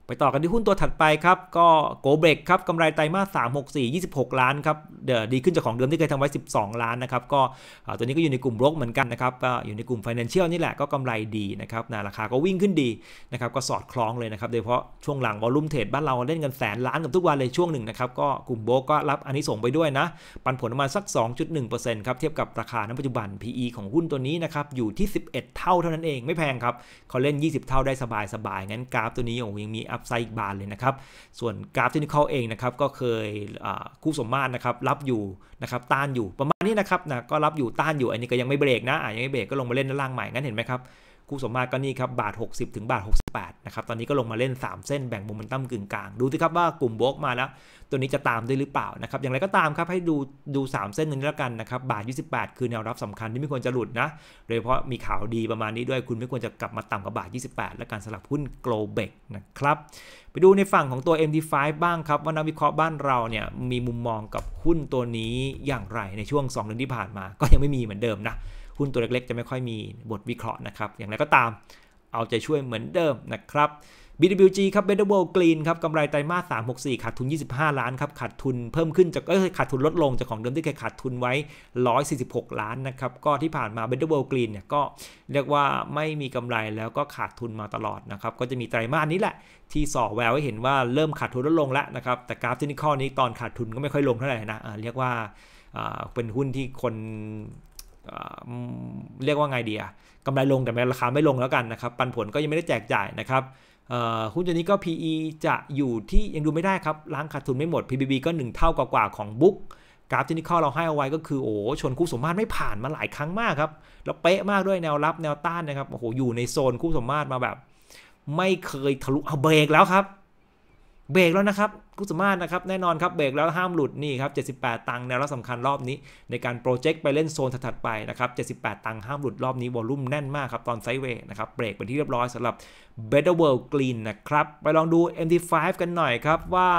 ไปต่อกันที่หุ้นตัวถัดไปครับก็โกเบกครับกำไรไตรมาส3 6 4 26 ล้านครับเดี๋ยวดีขึ้นจากของเดิมที่เคยทำไว้ 12 ล้านนะครับก็ตัวนี้ก็อยู่ในกลุ่มโรคเหมือนกันนะครับอยู่ในกลุ่ม Financial นี่แหละก็กำไรดีนะครับนะราคาก็วิ่งขึ้นดีนะครับก็สอดคล้องเลยนะครับโดยเฉพาะช่วงหลังวอลุ่มเทรดบ้านเราเล่นกันแสนล้านกับทุกวันเลยช่วงหนึ่งนะครับก็กลุ่มโบกก็รับอันนี้ส่งไปด้วยนะปันผลประมาณสัก 2.1%ครับเทียบกับราคาณปัจจุบัน PE ของหุ้นตัวนี้นะครับอยู่ที่ 11 เท่าเท่านั้นเองไม่แพงครับเขาเล่น 20 เท่าได้สบายๆงั้นกราฟตัวนี้โอ้ยังมีัพไซด์อีกบานเลยนะครับ ส่วนกราฟเทคนิคเองนะครับก็เคยคู่สมมาตรนะครับรับอยู่นะครับต้านอยู่ประมาณนี้นะครับนะก็รับอยู่ต้านอยู่อันนี้ก็ยังไม่เบรกนะอ่ะยังไม่เบรก ก็ลงมาเล่นด้านล่างใหม่งั้นเห็นไหมครับคู่สมมาตรก็นี่ครับบาท 60 ถึงบาท 68นะครับตอนนี้ก็ลงมาเล่น 3 เส้นแบ่งโมเมนตัมกึ่งกลางดูสิครับว่ากลุ่มบวกมาแล้ว ตัวนี้จะตามได้หรือเปล่านะครับอย่างไรก็ตามครับให้ดูดู 3 เส้นนี้แล้วกันนะครับบาท 28 คือแนวรับสำคัญที่ไม่ควรจะหลุดนะโดยเฉพาะมีข่าวดีประมาณนี้ด้วยคุณไม่ควรจะกลับมาต่ำกว่าบาท28 และการสลับหุ้นโกลเบกนะครับไปดูในฝั่งของตัว MD5 บ้างครับว่านักวิเคราะห์บ้านเราเนี่ยมีมุมมองกับหุ้นตัวนี้อย่างไรในช่วง2เดือนที่ผ่านมา ก็ยังไม่มีเหมือนเดิมนะหุ้นตัวเล็ก ๆจะไม่ค่อยมีบทวิเคราะห์นะครับอย่างไรก็ตามเอาใจช่วยเหมือนเดิมนะครับ BWG ครับ Better World Green ครับกำไรไตรมาส3 6 4 ขาดทุน 25 ล้านครับขาดทุนเพิ่มขึ้นจากเอ้ยขาดทุนลดลงจากของเดิมที่เคยขาดทุนไว้146ล้านนะครับก็ที่ผ่านมา Better World Green เนี่ยก็เรียกว่าไม่มีกำไรแล้วก็ขาดทุนมาตลอดนะครับก็จะมีไตรมาสนี้แหละที่สอแววให้เห็นว่าเริ่มขาดทุนลดลงแล้วนะครับแต่กราฟที่นี่ข้อนี้ตอนขาดทุนก็ไม่ค่อยลงเท่าไหร่นะเรียกว่าเป็นหุ้นที่คนเรียกว่า ไงดีอะกำไรลง แต่ราคาไม่ลงแล้วกันนะครับ ปันผลก็ยังไม่ได้แจกจ่ายนะครับหุ้นตัวนี้ก็ PE จะอยู่ที่ยังดูไม่ได้ ครับ ล้างขาดทุนไม่ หมด PBB ก็ 1 เท่ากว่าของบุ๊กกราฟที่นข้อเราให้เอาไว้ก็คือ โอ้ชนคู่ สมมาตรไม่ผ่านมาหลายครั้งมากครับแล้วเป๊ะมากด้วยแนวรับแนวต้านนะครับโอ้โหอยู่ในโซนคู่สมมาตรมาแบบ ไม่เคยทะลุเอาเบรกแล้วครับเบรกแล้วนะครับกุสมารนะครับ แน่นอนครับเบรกแล้วห้ามหลุดนี่ครับ 78 ตังค์แนวรับสำคัญรอบนี้ ในการโปรเจกต์ไปเล่นโซนถัดไปนะครับ 78 ตังค์ห้ามหลุดรอบนี้ วอลุ่มแน่นมากครับ ตอนไซเวย์นะครับเบรกเป็นที่เรียบร้อยสำหรับ Better World Green นะครับ ไปลองดู MD5 กันหน่อยครับว่า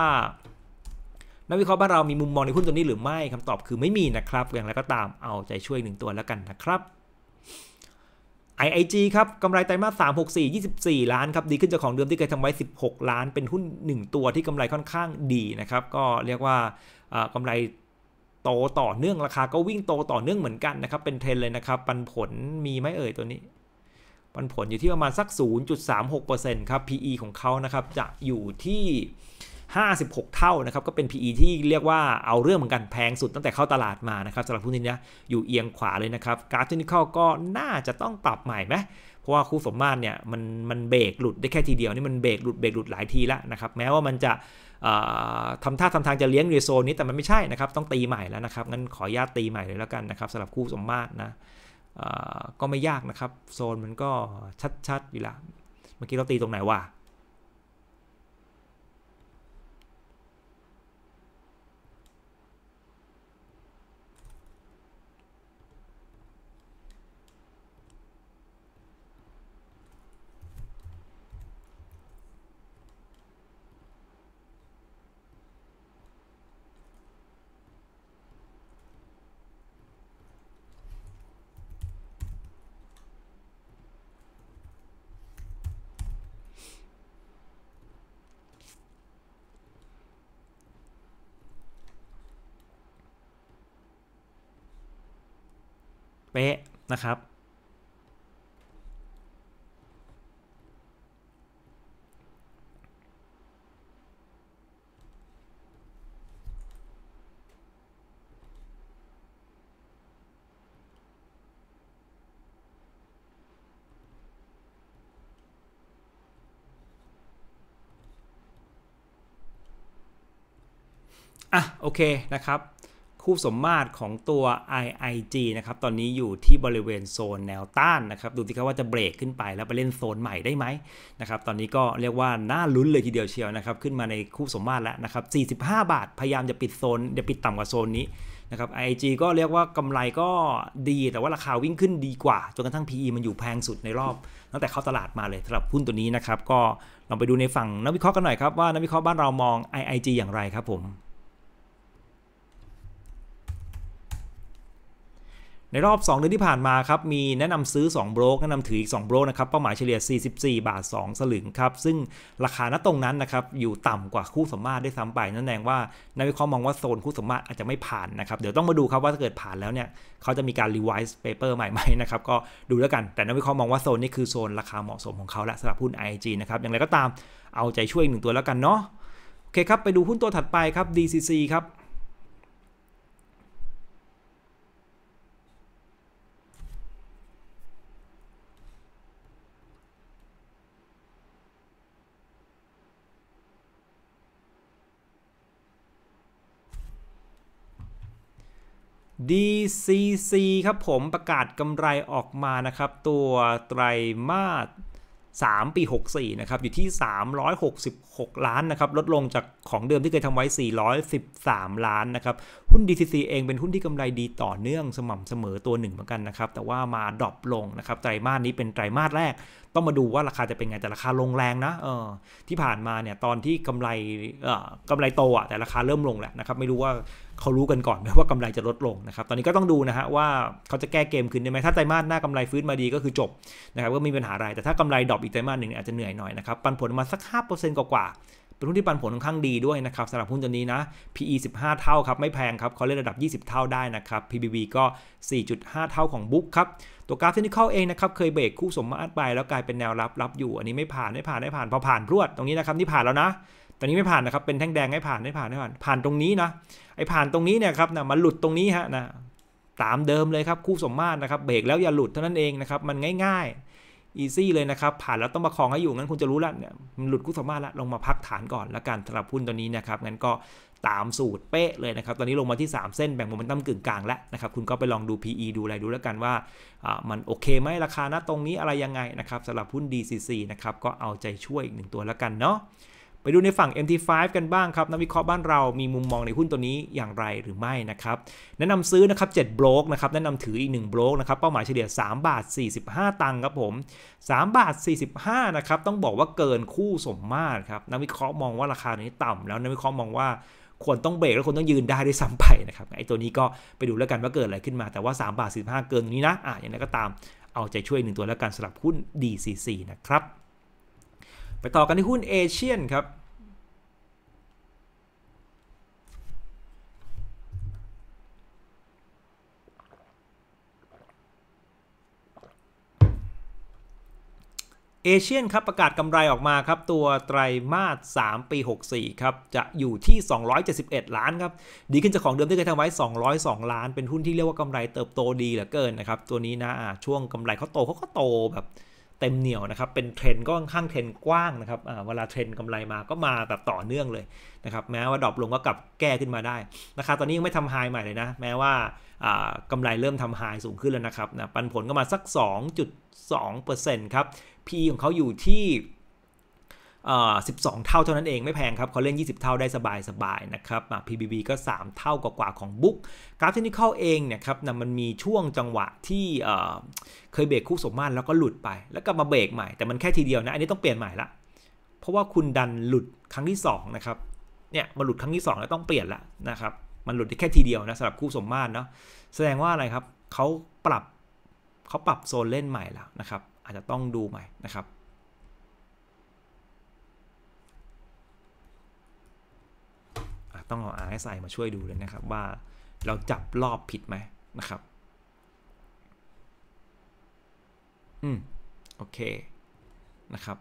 นักวิเคราะห์บ้านเรามีมุมมองในหุ้นตัวนี้หรือไม่คำตอบคือไม่มีนะครับอย่างไรก็ตามเอาใจช่วยหนึ่งตัวแล้วกันนะครับ IIG ครับกำไรไตรมาส3 6 4 24 ล้านครับ ดีขึ้นจากของเดิมที่เคยทำไว้16 ล้าน เป็นหุ้น1 ตัวที่กำไรค่อนข้างดีนะครับ ก็เรียกว่ากำไรโตต่อเนื่องราคาก็วิ่งโตต่อเนื่องเหมือนกันนะครับ เป็นเทรนเลยนะครับปันผลมีไหมเอ่ยตัวนี้ ปันผลอยู่ที่ประมาณสัก 0.36%ครับ PE ของเขานะครับจะอยู่ที่56 เท่านะครับก็เป็น PE ที่เรียกว่าเอาเรื่องเหมือนกันแพงสุดตั้งแต่เข้าตลาดมานะครับสำหรับหุ้นนี้นะอยู่เอียงขวาเลยนะครับกราฟทท่นิคก็น่าจะต้องปรับใหม่ไหมเพราะว่าคู่สมมาตรเนี่ยมันมันเบรกหลุดได้แค่ทีเดียวนี่มันเบรกหลุดเบรกหลุดหลายทีแล้วนะครับแม้ว่ามันจะทำท่าทำทางจะเลี้ยงเรโซนนี้แต่มันไม่ใช่นะครับ ต้องตีใหม่แล้วนะครับงั้นขอญาตตีใหม่เลยแล้วกันนะครับสำหรับคู่สมมาตรนะก็ไม่ยากนะครับโซนมันก็ชัดๆอยู่ละเมื่อกี้เราตีตรงไหนวะป๊ะนะครับ อ่ะ โอเคนะครับคู่สมมาตรของตัว IIG นะครับตอนนี้อยู่ที่บริเวณโซนแนวต้านนะครับดูสิครับว่าจะเบรกขึ้นไป แล้วไปเล่นโซนใหม่ได้ไหมนะครับตอนนี้ก็เรียกว่าน่าลุ้นเลยทีเดียวเชียวนะครับขึ้นมาในคู่สมมาตรแล้วนะครับ 45 บาทพยายามจะปิดโซนจะปิดต่ำกว่าโซนนี้นะครับ IG ก็เรียกว่ากำไรก็ดี แต่ว่าราคาวิ่งขึ้นดีกว่า จนกระทั่ง PE มันอยู่แพงสุดในรอบตั้งแต่เข้าตลาดมาเลยสำหรับหุ้นตัวนี้นะครับก็ลองไปดูในฝั่งนักวิเคราะห์กันหน่อยครับว่านักวิเคราะห์บ้านเรามอง IIG อย่างไรครับผมในรอบ2เดือนที่ผ่านมาครับมีแนะนำซื้อ 2 โบรก แนะนำถืออีก 2 โบรกนะครับเป้าหมายเฉลี่ย 44 บาท 2สลึงครับซึ่งราคาณตรงนั้นนะครับอยู่ต่ำกว่าคู่สมมาตรได้ซ้ำไปนั่นแสดงว่านัวิเคราะห์มองว่าโซนคู่สมมาตรอาจจะไม่ผ่านนะครับเดี๋ยวต้องมาดูครับว่าถ้าเกิดผ่านแล้วเนี่ย เขาจะมีการรีไวซ์เปเปอร์ใหม่ไหมนะครับก็ดูแล้วกัน แต่นัวิเคราะห์มองว่าโซนนี้คือโซนราคาเหมาะสมของเขาและสำหรับหุ้น IG นะครับอย่างไรก็ตามเอาใจช่วยอีกหนึ่งตัวแล้วกันเนาะโอเคครับ ไปดูหุ้นตัวถัดไปครับ DCC ครับ DCC ครับผมประกาศกำไรออกมานะครับตัวไตรมาส3ปี 64นะครับอยู่ที่ 366 ล้านนะครับ ลดลงจากของเดิมที่เคยทำไว้ 413 ล้านนะครับหุ้น DCC เองเป็นหุ้นที่กำไรดีต่อเนื่องสม่ำเสมอตัวหนึ่งเหมือนกันนะครับ แต่ว่ามาดรอปลงนะครับไตรมาสนี้เป็นไตรมาสแรกต้องมาดูว่าราคาจะเป็นไงแต่ราคาลงแรงนะเออที่ผ่านมาเนี่ยตอนที่กำไรเอ่อกำไรโตอะแต่ราคาเริ่มลงแหละนะครับไม่รู้ว่าเขารู้กันก่อนว่ากำไรจะลดลงนะครับ ตอนนี้ก็ต้องดูนะฮะว่าเขาจะแก้เกมขึ้นได้ไหมถ้าไตรมาสหน้ากำไรฟื้นมาดีก็คือจบนะครับก็ไม่มีปัญหาอะไรแต่ถ้ากำไรดรอปอีกไตรมาสหนึ่งอาจจะเหนื่อยหน่อยนะครับปันผลมาสัก5%กว่าเป็นหุ้นที่ปันผลค่อนข้างดีด้วยนะครับสำหรับหุ้นตัวนี้นะ PE 15เท่าครับไม่แพงครับเขาเล่นระดับ 20 เท่าได้นะครับ PBB ก็ 4.5 เท่าของบุ๊กครับตัวกราฟที่นิคเองนะครับเคยเบรกคู่สมมาตรไปแล้วกลายเป็นแนวรับรับอยู่ อันนี้ไม่ผ่านไม่ผ่านไม่ผ่านพอผ่านรวดตรงนี้นะครับนี่ผ่านแล้วนะตอนนี้ไม่ผ่านนะครับ เป็นแท่งแดงให้ผ่านให้ผ่านให้ผ่านผ่านตรงนี้นะ ไอ้ผ่านตรงนี้เนี่ยครับนะมันหลุดตรงนี้ฮะนะ ตามเดิมเลยครับคู่สมมาตรนะครับ เบรกแล้วอย่าหลุดเท่านั้นเองนะครับ มันง่ายๆอีซี่เลยนะครับผ่านแล้วต้องประคองให้อยู่งั้นคุณจะรู้ละเนี่ย มันหลุดคู่สมมาตรละลงมาพักฐานก่อน แล้วกันสำหรับหุ้นตัวนี้นะครับงั้นก็ตามสูตรเป๊ะเลยนะครับตอนนี้ลงมาที่ 3 เส้นแบ่งโมเมนตัมกึ่งกลางแล้วนะครับคุณก็ไปลองดู PE ดูอะไรดูแล้วกันว่ามันโอเคไหมราคาณตรงนี้อะไรยังไงนะครับสำหรับหุ้น DCC นะครับก็เอาใจช่วยอีกหนึ่งตัวแล้วกันเนาะไปดูในฝั่ง MT5 กันบ้างครับนักวิเคราะห์บ้านเรามีมุมมองในหุ้นตัวนี้อย่างไรหรือไม่นะครับ แนะนำซื้อนะครับ7บล็อกนะครับแนะนำถืออีก1บล็อกนะครับเป้าหมายเฉลี่ย3บาท45 ตังค์ครับผม3บาท45 นะครับต้องบอกว่าเกินคู่สมมาตรครับนักวิเคราะห์มองว่าราคาตัวนี้ต่ำแล้วนักวิเคราะห์มองว่าควรต้องเบรกแล้วควรต้องยืนได้ด้วยซ้ำไปนะครับไอ้ตัวนี้ก็ไปดูแล้วกันว่าเกิดอะไรขึ้นมา แต่ว่า3บาท45 เกินตรงนี้นะอ่ะอย่างนั้นก็ตามเอาใจช่วยหนึ่งตัวแล้วกันสลับหุ้น DCC นะครับไปต่อกันที่หุ้นเอเชียนครับ เอเชียนครับประกาศกำไรออกมาครับ ตัวไตรมาส3ปี 64 ครับ จะอยู่ที่ 271 ล้าน ครับ ดีขึ้นจากของเดิมที่เคยทำไว้202 ล้าน เป็นหุ้นที่เรียกว่ากำไรเติบโตดีเหลือเกิน นะครับ ตัวนี้นะช่วงกำไรเขาโตเขาก็โต แบบเต็มเหนียวนะครับ เป็นเทรนก็ค่อนข้างเทรนกว้างนะครับ เวลาเทรนกำไรมาก็มาแบบต่อเนื่องเลยนะครับ แม้ว่าดรอปลงก็กลับแก้ขึ้นมาได้ นะครับ ตอนนี้ยังไม่ทำไฮใหม่เลยนะ แม้ว่ากำไรเริ่มทำไฮสูงขึ้นแล้วนะครับนะปันผลก็มาสัก 2.2%ครับ P ของเขาอยู่ที่12 เท่าเท่านั้นเองไม่แพงครับเขาเล่น 20 เท่าได้สบายๆนะครับ PBB ก็ 3 เท่า กว่าของบุ๊กกราฟเทคนิคเองเนี่ยครับนะมันมีช่วงจังหวะที่เคยเบรกคู่สมมาตรแล้วก็หลุดไป แล้วก็มาเบรกใหม่แต่มันแค่ทีเดียวนะอันนี้ต้องเปลี่ยนใหม่ละเพราะว่าคุณดันหลุดครั้งที่2นะครับเนี่ยมาหลุดครั้งที่ 2 แล้วต้องเปลี่ยนละนะครับมันหลุดได้แค่ทีเดียวนะสำหรับคู่สมมาตรเนาะแสดงว่าอะไรครับเขาปรับเขาปรับโซนเล่นใหม่แล้วนะครับอาจจะต้องดูใหม่นะครับต้องเอา RSI มาช่วยดูเลยนะครับว่าเราจับรอบผิดไหมนะครับ อืม โอเค นะครับ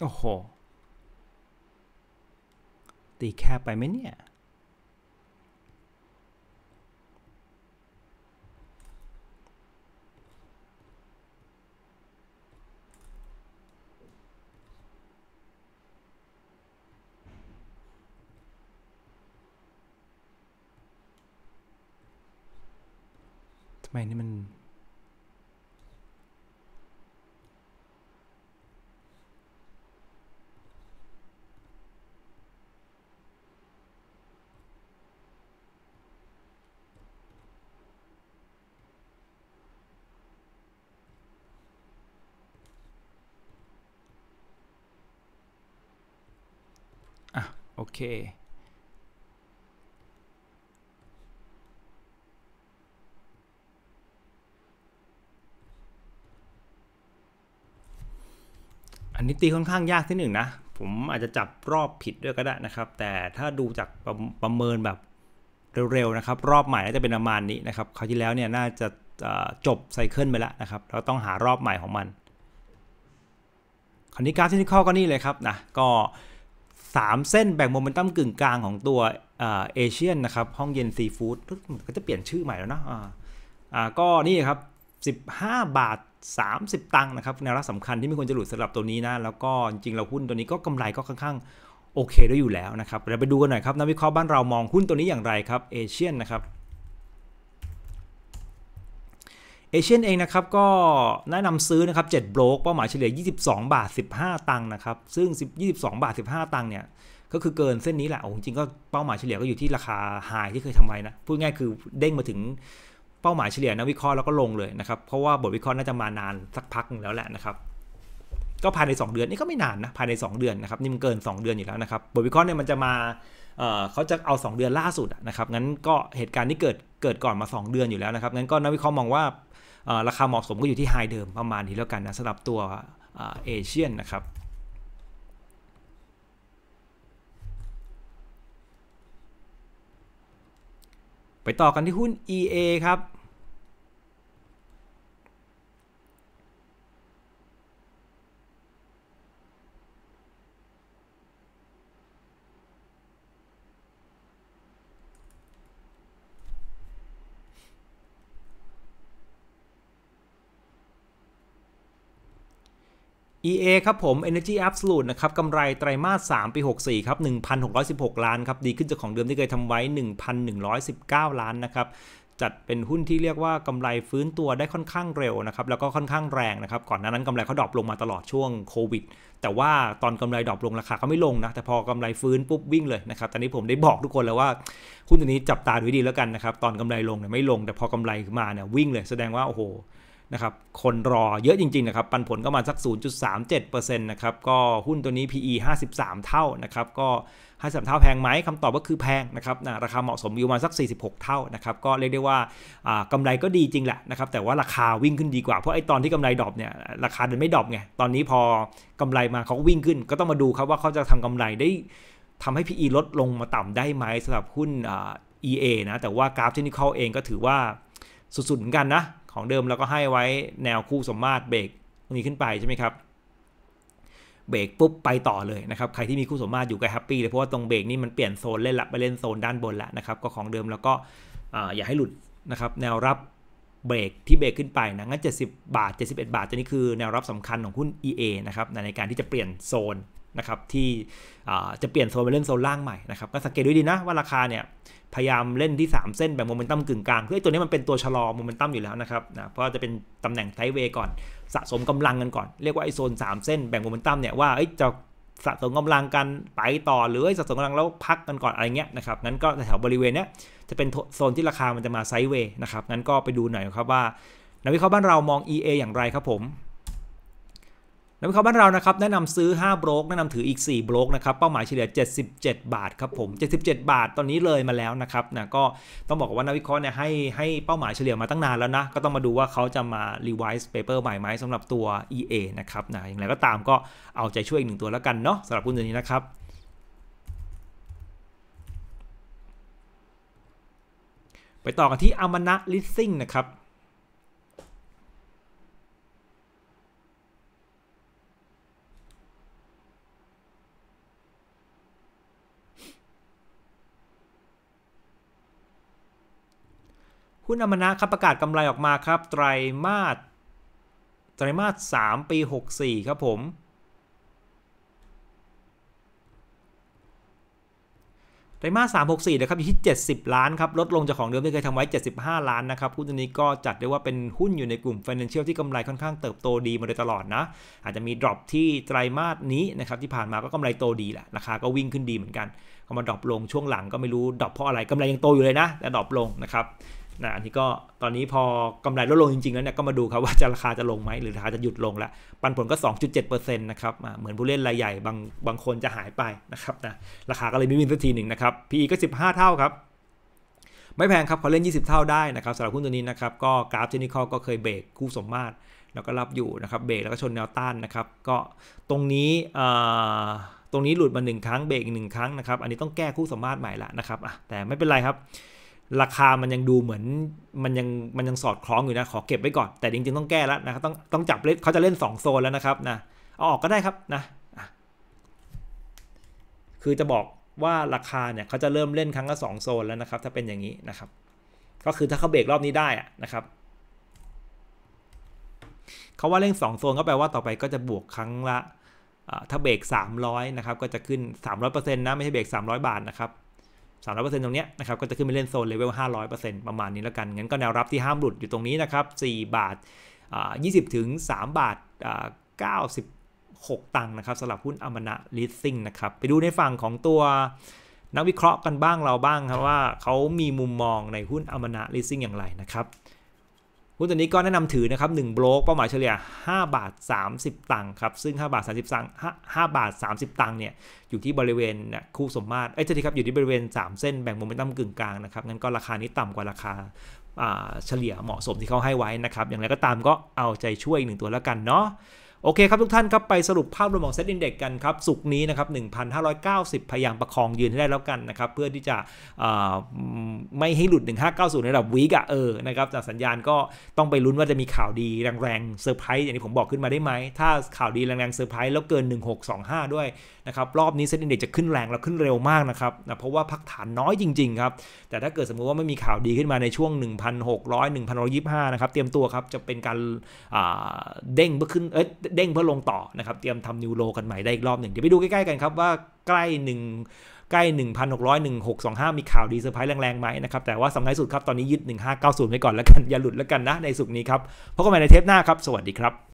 โอ้โหตีแคบไปไหมเนี่ยโอเคอันนี้ตีค่อนข้างยากที่หนึ่งนะผมอาจจะจับรอบผิดด้วยก็ได้นะครับ แต่ถ้าดูจากประประเมินแบบเร็วๆนะครับ รอบใหม่น่าจะเป็นประมาณนี้นะครับ คราวที่แล้วเนี่ยน่าจะจบไซเคิลไปแล้วนะครับ เราต้องหารอบใหม่ของมัน คราวนี้กราฟที่นเข้าก็นี่เลยครับนะก็3เส้นแบ่งโมเมนตัมกึ่งกลางของตัวเอเชียนนะครับ ห้องเย็นซีฟู้ดก็จะเปลี่ยนชื่อใหม่แล้วนะอ่าก็นี่ครับ 15 บาท 30 ตังค์นะครับแนวรับสำคัญที่ไม่ควรจะหลุดสำหรับตัวนี้นะ แล้วก็จริงเราหุ้นตัวนี้ก็กำไรก็ค่อนข้างโอเคด้วยอยู่แล้วนะครับเราไปดูกันหน่อยครับนักวิเคราะห์บ้านเรามองหุ้นตัวนี้อย่างไรครับเอเชียนนะครับเอเชียนเอง นะครับก็แนะนำซื้อนะครับ7โบรก เป้าหมายเฉลี่ย 22 บาท 15 ตังค์นะครับซึ่ง 22 บาท 15 ตังค์เนี่ย ก็คือเกินเส้นนี้แหละโอ้จริงก็เป้าหมายเฉลี่ยก็อยู่ที่ราคาายที่เคยทำไว้นะ พูดง่ายคือเด้งมาถึงเป้าหมายเฉลี่ยนะวิเคราะห์แล้วก็ลงเลยนะครับ เพราะว่าบทวิเคราะห์น่าจะมานานสักพักแล้วแหละนะครับ ก็ภายใน 2 เดือน นี่ก็ไม่นานนะภายใน2เดือนนะครับนี่มันเกิน 2 เดือนอยู่แล้วนะครับบทวิเคราะห์เนี่ยมันจะมาเขาจะเอา 2 เดือนล่าสุดนะครับงั้นก็เหตุการณ์ที่เกิดเกิดก่อนมา 2 เดือนอยู่แล้วนะครับงั้นก็นักวิเคราะห์มองว่าราคาเหมาะสมก็อยู่ที่ไฮเดิมประมาณนี้แล้วกันนะสำหรับตัวเอเชียนนะครับ ไปต่อกันที่หุ้น EA ครับ EA ครับผม Energy Absolute นะครับกำไรไตรมาส 3 ปี 64 ครับ 1,616 ล้านครับ ดีขึ้นจากของเดิมที่เคยทำไว้ 1,119 ล้านนะครับ จัดเป็นหุ้นที่เรียกว่ากำไรฟื้นตัวได้ค่อนข้างเร็วนะครับ แล้วก็ค่อนข้างแรงนะครับ ก่อนหน้านั้นกำไรเขาดรอปลงมาตลอดช่วงโควิด แต่ว่าตอนกำไรดรอปลงราคาเขาไม่ลงนะ แต่พอกำไรฟื้นปุ๊บวิ่งเลยนะครับตอนนี้ผมได้บอกทุกคนแล้วว่า หุ้นตัวนี้จับตาดูดีแล้วกันนะครับตอนกำไรลงเนี่ยไม่ลง แต่พอกำไรมาเนี่ยวิ่งเลยแสดงว่าโอ้โหนะครับคนรอเยอะจริงๆนะครับปันผลก็มาสัก 0.37%นะครับก็หุ้นตัวนี้ PE 53 เท่านะครับก็ 53 เท่าแพงไหมคำตอบก็คือแพงนะครับนะราคาเหมาะสมอยู่มาสัก 46 เท่านะครับก็เรียกได้ว่ากำไรก็ดีจริงแหละนะครับแต่ว่าราคาวิ่งขึ้นดีกว่า เพราะไอ้ตอนที่กำไรดรอปเนี่ยราคาเดินไม่ดรอปไงตอนนี้พอกำไรมาเขาวิ่งขึ้นก็ต้องมาดูครับว่าเขาจะทำกำไรได้ทำให้ PE ลดลงมาต่ำได้ไหมสำหรับหุ้น EA นะแต่ว่ากราฟเทคนิคเองก็ถือว่าสุดๆเหมือนกันนะของเดิมแล้วก็ให้ไว้แนวคู่สมมาตรเบรกตรงนี้ขึ้นไปใช่ไหมครับเบรกปุ๊บไปต่อเลยนะครับใครที่มีคู่สมมาตรอยู่ก็แฮปปี้เลยเพราะว่าตรงเบรกนี่มันเปลี่ยนโซนเล่นละไปเล่นโซนด้านบนละนะครับก็ของเดิมแล้วก็อย่าให้หลุดนะครับแนวรับเบรกที่เบรกขึ้นไปนะงั้น70บาท71บาทจะนี้คือ แนวรับสำคัญของหุ้น EA นะครับในการที่จะเปลี่ยนโซนนะครับที่จะเปลี่ยนโซนไปเล่นโซนล่างใหม่นะครับ ก็สังเกตด้วยดีนะว่าราคาเนี่ยพยายามเล่นที่3เส้นแบบโมเมนตัมกึ่งกลางเพื่อตัวนี้มันเป็นตัวชะลอโมเมนตัมอยู่แล้วนะครับนะเพราะจะเป็นตำแหน่งไซด์เวย์ก่อนสะสมกำลังกันก่อน เรียกว่าไอโซน3เส้นแบ่งโมเมนตัมเนี่ยว่าจะสะสมกำลังกันไปต่อหรือสะสมกำลังแล้วพักกันก่อนอะไรเงี้ยนะครับงั้นก็แถวบริเวณเนี้ยจะเป็นโซนที่ราคามันจะมาไซด์เวย์นะครับงั้นก็ไปดูหน่อยครับว่านักวิเคราะห์บ้านเรามอง EA อย่างไรครับผมนักวิเคราะห์บ้านเรานะครับแนะนำซื้อ5โบรกแนะนำถืออีก4โบรกนะครับเป้าหมายเฉลี่ย77 บาทครับ ผม 77บาทตอนนี้เลยมาแล้วนะครับนะก็ต้องบอกว่านักวิเคราะห์เนี่ยให้ ให้เป้าหมายเฉลี่ยมาตั้งนานแล้วนะ ก็ต้องมาดูว่าเขาจะมารีไวซ์เปเปอร์ใหม่ไหมสำหรับตัว EA นะครับนะอย่างไรก็ตามก็เอาใจช่วยอีกหนึ่งตัวแล้วกันเนาะสำหรับคุณตัวนี้นะครับไปต่อกันที่อามนะลิสซิ่งนะครับหุ้นอมนะครับประกาศกำไรออกมาครับไตรมาสไตรมาสสามปี 64 ครับผมไตรมาสสามหกสี่นะครับอยู่ที่ 70 ล้านครับลดลงจากของเดิมที่เคยทำไว้ 75 ล้านนะครับหุ้นตัวนี้ก็จัดได้ว่าเป็นหุ้นอยู่ในกลุ่ม Financial ที่กำไรค่อนข้างเติบโตดีมาโดยตลอดนะ อาจจะมีดรอปที่ไตรมาสนี้นะครับ ที่ผ่านมาก็กำไรโตดีแหละราคาก็วิ่งขึ้นดีเหมือนกันก็มาดรอปลงช่วงหลังก็ไม่รู้ดรอปเพราะอะไรกำไรยังโตอยู่เลยนะ แต่ดรอปลงนะครับนะอันนี้ก็ตอนนี้พอกำไรลดลงจริงๆแล้วเนี่ยก็มาดูครับว่าจะราคาจะลงไหมหรือราคาจะหยุดลงแล้วปันผลก็ 2.7%นะครับ เหมือนผู้เล่นรายใหญ่บางบางคนจะหายไปนะครับนะราคาก็เลยไม่วิ่งสักทีหนึ่งนะครับ PE ก็ 15 เท่าครับ ไม่แพงครับเขาเล่น 20 เท่าได้นะครับสำหรับหุ้นตัวนี้นะครับก็กราฟเทคนิคก็เคยเบรกคู่สมมาตรแล้วก็รับอยู่นะครับเบรกแล้วก็ชนแนวต้านนะครับก็ตรงนี้ตรงนี้หลุดมา1ครั้งเบรกอีกหนึ่งครั้งนะครับอันนี้ต้องแก้คู่สมมาตรใหม่ละนะครับแต่ไม่เป็นไรครับราคามันยังดูเหมือน มันยังมันยังสอดคล้องอยู่นะขอเก็บไว้ก่อนแต่จริงๆต้องแก้แล้วนะครับต้องต้องจับเล่นเขาจะเล่น 2 โซนแล้วนะครับนะเอาออกก็ได้ครับนะคือจะบอกว่าราคาเนี่ยเขาจะเริ่มเล่นครั้งละ2โซนแล้วนะครับถ้าเป็นอย่างนี้นะครับ ก็คือถ้าเขาเบรกรอบนี้ได้นะครับ เขาว่าเล่น2โซนก็แปลว่าต่อไปก็จะบวกครั้งละถ้าเบรก300นะครับก็จะขึ้น300%นะไม่ใช่เบรก300 บาทนะครับสามร้อยเปอร์เซ็นต์ตรงนี้นะครับก็จะขึ้นไปเล่นโซนเลเวลห้าร้อยเปอร์เซ็นต์ประมาณนี้แล้วกันงั้นก็แนวรับที่ห้ามหลุดอยู่ตรงนี้นะครับสี่บาทยี่สิบถึงสามบาทเก้าสิบหกตังค์นะครับสำหรับหุ้นอมนะลิสซิ่งนะครับไปดูในฝั่งของตัวนักวิเคราะห์กันบ้างเราบ้างครับว่าเขามีมุมมองในหุ้นอมนะลิสซิ่งอย่างไรนะครับหุ้นตัวนี้ก็แนะนำถือนะครับหบโบรกเป้าหมายเฉลี่ย 5 บาท 30 ตังค์ครับ ซึ่ง 5 บาท 30 ตังค์5บาท 30 ตังค์เนี่ยอยู่ที่บริเวณคู่สมมาตรเอ้ยทีครับ อยู่ที่บริเวณ 3 เส้นแบ่งโมเมนตัมกึ่งกลางนะครับงั้นก็ราคานี้ต่ำกว่าราคาเฉลี่ยเหมาะสมที่เขาให้ไว้นะครับอย่างไรก็ตามก็เอาใจช่วยอีกหนึ่งตัวแล้วกันเนาะโอเคครับทุกท่านครับไปสรุปภาพรวมของเซ็ตอินเด็กกันครับ สุกนี้นะครับ1,590 พยายามประคองยืนให้ได้แล้วกันนะครับ เพื่อที่จะไม่ให้หลุด 1590 ในระดับวีกอะเออนะครับจากสัญญาณก็ต้องไปลุ้นว่าจะมีข่าวดีแรงๆเซอร์ไพรส์อย่างที่ผมบอกขึ้นมาได้ไหม ถ้าข่าวดีแรงๆเซอร์ไพรส์แล้วเกิน 1625 ด้วยนะครับรอบนี้เซ็ตอินเด็กจะขึ้นแรงแล้วขึ้นเร็วมากนะครับนะเพราะว่าพักฐานน้อยจริงๆครับแต่ถ้าเกิดสมมติว่าไม่มีข่าวดีขึ้นมาในช่วง 1,600 1,125นะครับเตรียมตัวครับจะเป็นการเด้งเพื่อขึ้นเอ้ยเด้งเพื่อลงต่อนะครับ เตรียมทำนิวโลกันใหม่ได้อีกรอบหนึ่ง เดี๋ยวไปดูใกล้ๆกันครับว่าใกล้หนึ่งใกล้ 1,600 1,625 มีข่าวดีเซอร์ไพรส์แรงๆไหมนะครับ แต่ว่าสำคัญสุดครับตอนนี้ยึด 1590 ไว้ก่อนแล้วกัน อย่าหลุดแล้วกันนะในสุกนี้ครับพบกันใหม่ในเทปหน้าครับ สวัสดีครับ